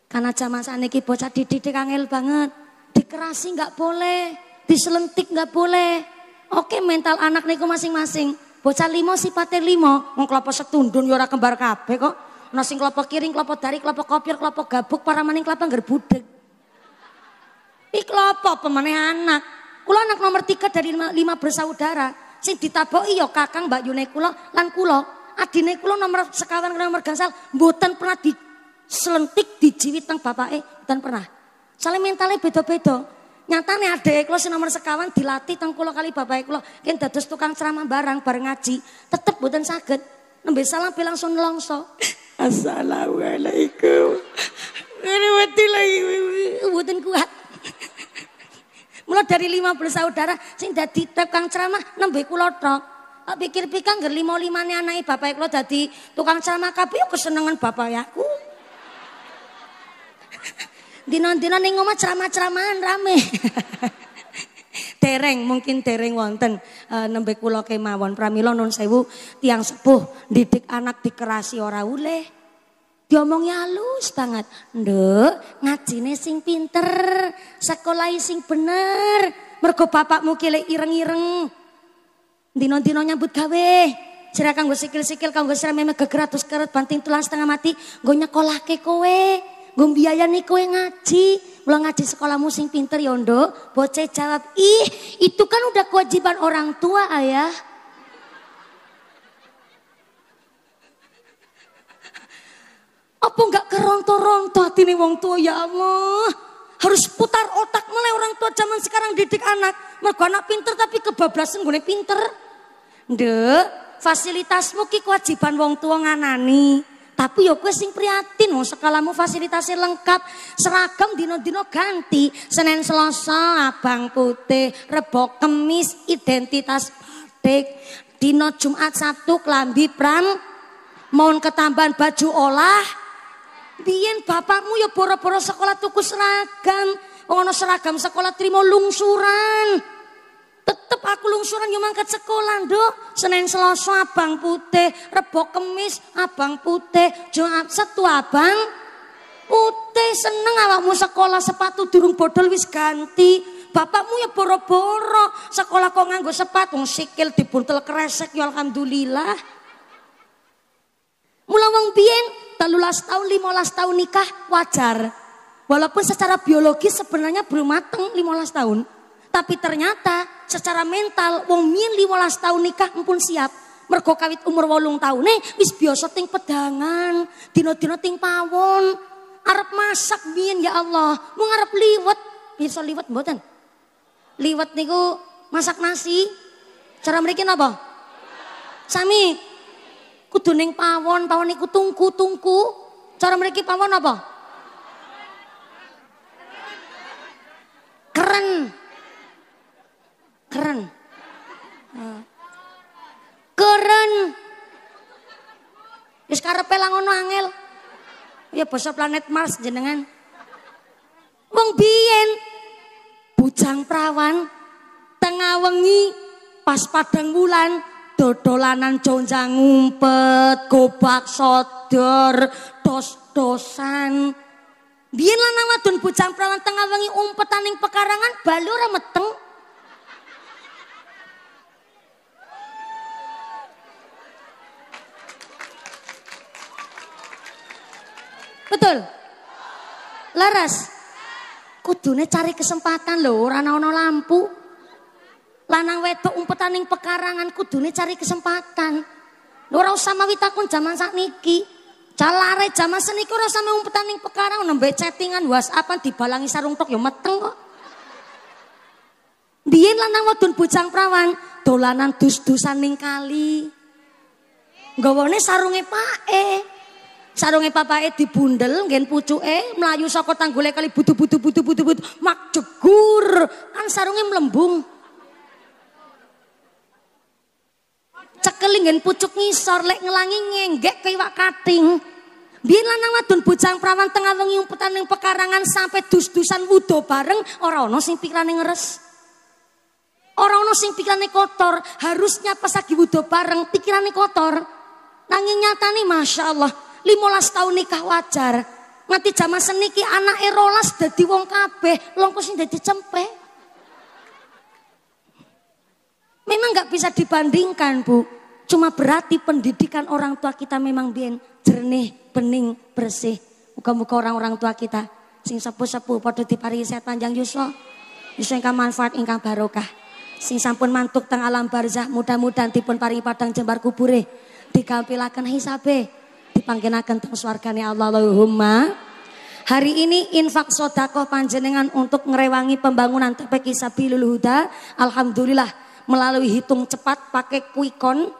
S1: Karena zaman saat ini bocah dididik angel banget. Dikerasi nggak boleh, diselentik nggak boleh. Oke mental anak niku masing-masing. Bocah limo sifatnya limo, wong setun setundun yora ya kembar kape kok. nasing sing kiring, klopo dari, klopo kopir, klopo gabuk, para maning kelapa ngerbudek ini Iki pemane anak. Kula anak nomor tiga dari lima, bersaudara. Sing ditabok iyo ya kakang Mbak Yune kula lan kula adine kula nomor sekawan kali nomor gangsal mboten pernah diselentik dijiwit teng bapake mboten pernah. Soale mentalnya beda-beda. Nyatane ada, kula sing nomor sekawan dilatih teng kula kali bapake kula yen dados tukang ceramah barang bareng ngaji, tetep buatan sakit. Nembe salam sun nelongso. Assalamualaikum.
S2: Ngene lagi
S1: buatan kuat. Mulai dari 50 saudara sing dadi tukang ceramah nembe kulo tok. Tak pikir-pikir ngger lima-limane anake bapak kula dadi tukang ceramah kabeh yuk kesenengan bapak ya aku. di dina ning omah ceramah-ceramahan rame. tereng mungkin dereng wonten uh, nembe kula kemawon pramila nun sewu tiang sepuh didik anak dikerasi ora uleh diomongnya halus banget nduk ngajine sing pinter sekolah sing bener mergo bapakmu kile ireng-ireng Dino-dino nyambut gawe. Sira gue sikil-sikil gue sira memang kekeratus keret banting tulang setengah mati, Gue nyekolah ke kowe. biaya nih kowe ngaji. Mula ngaji sekolah musim pinter yondo, ya, Bocah jawab, "Ih, itu kan udah kewajiban orang tua, Ayah." Apa enggak keronto-ronto hati nih wong tua ya Allah. Harus putar otak mulai orang tua zaman sekarang didik anak. mereka anak pinter tapi kebablasan gue pinter. Ndek, fasilitasmu ki kewajiban wong tua nganani. Tapi ya gue sing prihatin wong sekolamu fasilitasnya lengkap, seragam dino-dino ganti, Senin Selasa abang putih, Rebo kemis identitas batik, dino Jumat Sabtu kelambi pram, mohon ketambahan baju olah. Biyen bapakmu ya boro-boro sekolah tuku seragam, ono seragam sekolah terima lungsuran. Tetep aku lungsuran yo mangkat sekolah, Nduk. Senin Selasa abang putih, Rebo Kemis abang putih, Jumat satu abang putih. Seneng awakmu sekolah sepatu durung bodol wis ganti. Bapakmu ya boro-boro sekolah kok nganggo sepatu sikil dibuntel kresek ya alhamdulillah. mulai wong biyen 13 tahun 15 tahun nikah wajar. Walaupun secara biologis sebenarnya belum mateng 15 tahun. Tapi ternyata secara mental wong mien 15 tahun nikah empun siap. Mergo kawit umur wolung tahun nih wis biasa ting pedangan, dino dino ting pawon. Arep masak mien ya Allah, mau ngarep liwet. Bisa liwat mboten? liwat niku masak nasi. Cara mereka apa? Sami kudu ning pawon, pawon niku tungku-tungku. Cara mereka pawon apa? Keren. Keren. Hmm. Keren. Wis karepe langono angel. Ya basa planet Mars jenengan. Wong biyen bujang prawan tengah wengi pas padang bulan, dodolanan jonjang ngumpet gobak sodor dos-dosan biyen lanang wadon bujang prawan tengah wengi umpetan pekarangan balur meteng Leres. Kudune cari kesempatan lho, ora ana lampu. Lanang wedok umpetaning pekarangan kudune cari kesempatan. Ora usah takon jaman sakniki. Jalare jaman seniki ora usah umpetan ning pekarangan nembe chattingan WhatsAppan dibalangi sarung tok ya meteng kok. Biyen lanang wedon bujang prawan dolanan dus-dusan ning kali. Gawone sarunge pae sarungnya di bundel, dibundel pucu E, Melayu sokot tanggule kali butu butu butu butu butu mak jegur kan sarungnya melembung, cekeling gen pucuk ngisor lek ngelangi nyenggek kewak kating biyen lanang wadon bujang prawan tengah wengi umpetan yang pekarangan sampai dus-dusan wudo bareng orang orang sing yang ngeres orang orang sing yang kotor harusnya pas lagi wudo bareng yang kotor nyata nih masya Allah 15 tahun nikah wajar. nanti zaman seniki anak erolas jadi wong kabeh, longkosnya jadi dadi cempe. Memang gak bisa dibandingkan, Bu. Cuma berarti pendidikan orang tua kita memang bien jernih, bening, bersih. Muka-muka orang-orang tua kita sing sepu sepuh padha di sehat panjang yuswa. Yuswa yang manfaat ingkang barokah. Sing sampun mantuk teng alam barzah mudah-mudahan dipun pari padang jembar kubure Digampilakan hisabe dipanggenaken teng swargane Allah Allahumma. Hari ini infak sodako panjenengan untuk ngerewangi pembangunan TPK Sabilul Huda. Alhamdulillah melalui hitung cepat pakai kuikon.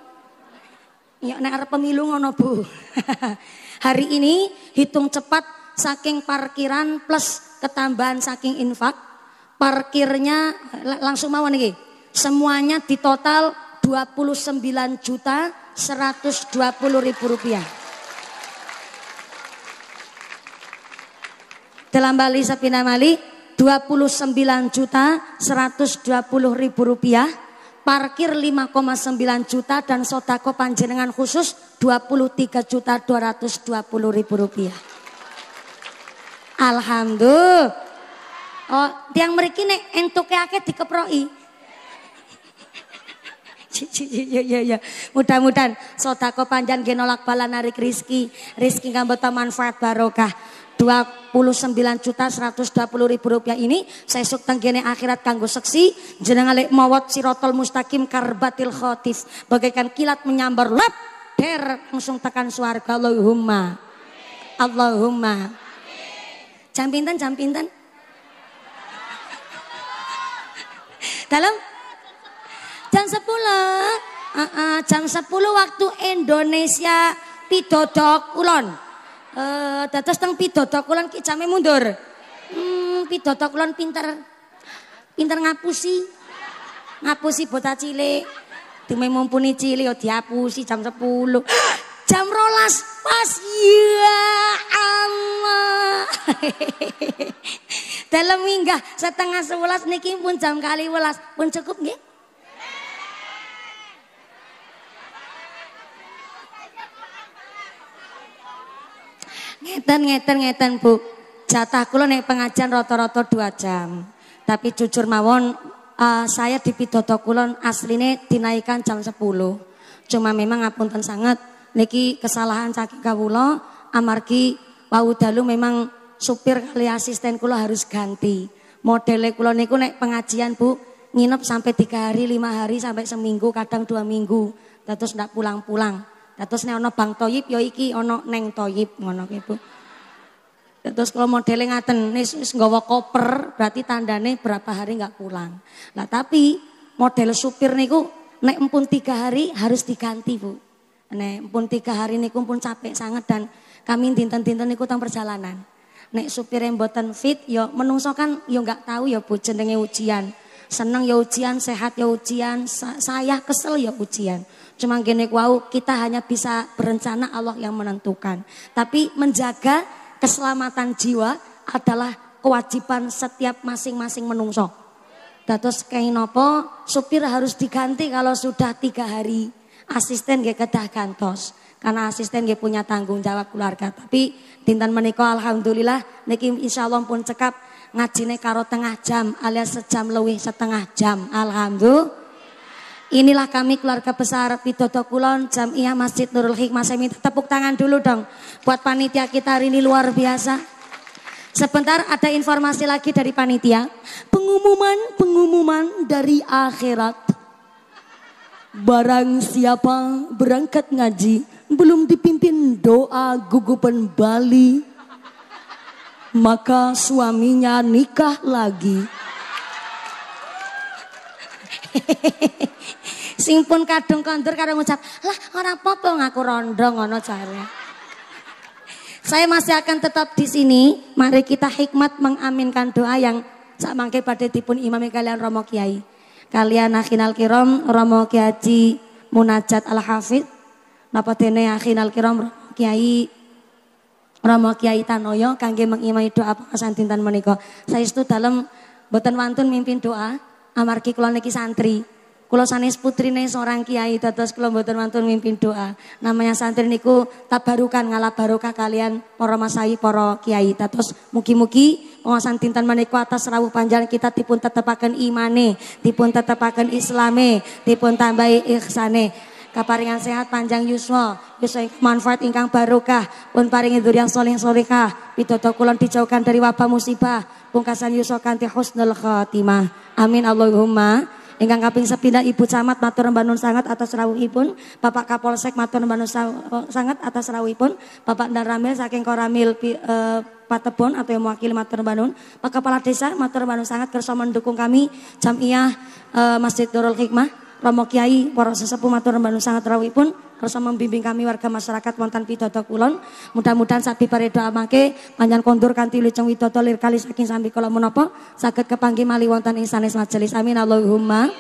S1: Ya nek arep pemilu ngono Bu. Hari ini hitung cepat saking parkiran plus ketambahan saking infak. Parkirnya langsung mawon nih. Semuanya di total 29 juta 120 ribu rupiah. dalam Bali Sabina Mali 29 juta 120 ribu rupiah parkir 5,9 juta dan sotako panjenengan khusus 23 juta 220 ribu rupiah Alhamdulillah Oh, yang meriki nek entuke akeh dikeproi. ya ya ya. Mudah-mudahan sotako panjang genolak bala narik rizki. Rizki ngambeta manfaat barokah. 29 juta 120 ribu rupiah ini saya suk tenggene akhirat kanggo seksi jeneng alik mawat sirotol mustaqim karbatil khotif bagaikan kilat menyambar lap ter langsung tekan suarga Allahumma Allahumma jam pinten jam pinten dalam jam 10 uh -uh, jam 10 waktu Indonesia pidodok ulon Eh dados teng pidata kula ki jame mundur. Hmm pidata kula pinter. Pinter ngapusi. Ngapusi bocah cilik. Dume mumpuni cilik ya diapusi jam 10. jam rolas pas ya Allah dalam minggah setengah sebelas niki pun jam kali welas pun cukup nggih Ngeten ngeten ngeten Bu. Jatah kulo naik pengajian rotor rotor dua jam. Tapi jujur mawon uh, saya di pidoto kula aslinya dinaikkan jam 10. Cuma memang ngapunten sangat niki kesalahan sakit kawula amargi wau dalu memang supir kali asisten kulo harus ganti. Model kulo niku naik pengajian Bu nginep sampai tiga hari, lima hari, sampai seminggu, kadang dua minggu. Terus ndak pulang-pulang terus nek ana Bang Toyib yo ya iki ono Neng Toyib ngono ki Terus kalau modelnya ngaten, wis nggawa koper, berarti tandane berapa hari nggak pulang. Nah tapi model supir niku nek empun tiga hari harus diganti bu. Nek empun tiga hari niku pun capek sangat dan kami dinten-dinten niku tang perjalanan. Nek supir yang boten fit, yo ya menungso kan yo ya nggak tahu yo bu jenenge ujian senang ya ujian, sehat ya ujian, saya kesel ya ujian. Cuma gini wow, kita hanya bisa berencana Allah yang menentukan. Tapi menjaga keselamatan jiwa adalah kewajiban setiap masing-masing menungso. Datus kainopo, supir harus diganti kalau sudah tiga hari. Asisten gak kedah gantos karena asisten gak punya tanggung jawab keluarga. Tapi tindan menikah alhamdulillah niki Allah pun cekap ngajine karo tengah jam alias sejam lebih setengah jam. Alhamdulillah. Inilah kami keluarga besar Pidodo Kulon iya Masjid Nurul Hikmah. Saya minta tepuk tangan dulu dong buat panitia kita hari ini luar biasa. Sebentar ada informasi lagi dari panitia. Pengumuman-pengumuman dari akhirat. Barang siapa berangkat ngaji belum dipimpin doa gugupan Bali maka suaminya nikah lagi. Sing pun kadung kondur kadang ngucap, "Lah, orang popo ngaku rondo ngono cara. Saya masih akan tetap di sini. Mari kita hikmat mengaminkan doa yang sak mangke pada dipun imam kalian Romo Kiai. Kalian akhinal kiram Romo Kiai Munajat Al Hafid. Napa tene akhinal kiram Romo Kiai Romo Kiai Tanoyo kangge mengimai doa pengasan dinten menika. Saestu dalem boten wantun mimpin doa amargi kula niki santri. Kula sanes putrine seorang kiai dados kula boten wantun mimpin doa. Namanya santri niku tabarukan ngalah barokah kalian para masai para kiai. Dados mugi-mugi pengasan dinten menika atas rawuh panjang kita dipun tetepaken imane, dipun tetepaken islame, dipun tambahi ihsane kaparingan sehat panjang yuswa, yuswa manfaat ingkang barokah, pun paringi durian soleh solehah, pidoto kulon dijauhkan dari wabah musibah, pungkasan yuswa kanti husnul khotimah. Amin Allahumma. Ingkang kaping sepindah Ibu Camat matur mbanun sangat atas rawi pun, Bapak Kapolsek matur mbanun sangat atas rawi pun, Bapak Dan saking Koramil uh, eh, Patebon atau yang mewakili Matur Banun, Pak Kepala Desa Matur Banun sangat bersama mendukung kami jamiah e, eh, Masjid Nurul Hikmah Romo Kiai, para sesepuh matur nuwun sangat pun kersa membimbing kami warga masyarakat wonten pidodo kulon. Mudah-mudahan sapi pareto doa mangke panjang kondur kanti lujeng widodo lir kali saking sami kula menapa saged kepanggih mali wonten ing sanes majelis. Amin Allahumma.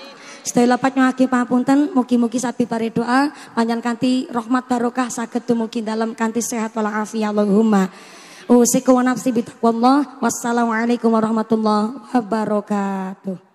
S1: Setelah lepat nyuwagi pangapunten, mugi-mugi sabi doa, panjang kanti rahmat barokah sakit tu mungkin dalam kanti sehat walafiat Allahumma. Usiku wa nafsi bitaqwallah. Wassalamualaikum warahmatullahi wabarakatuh.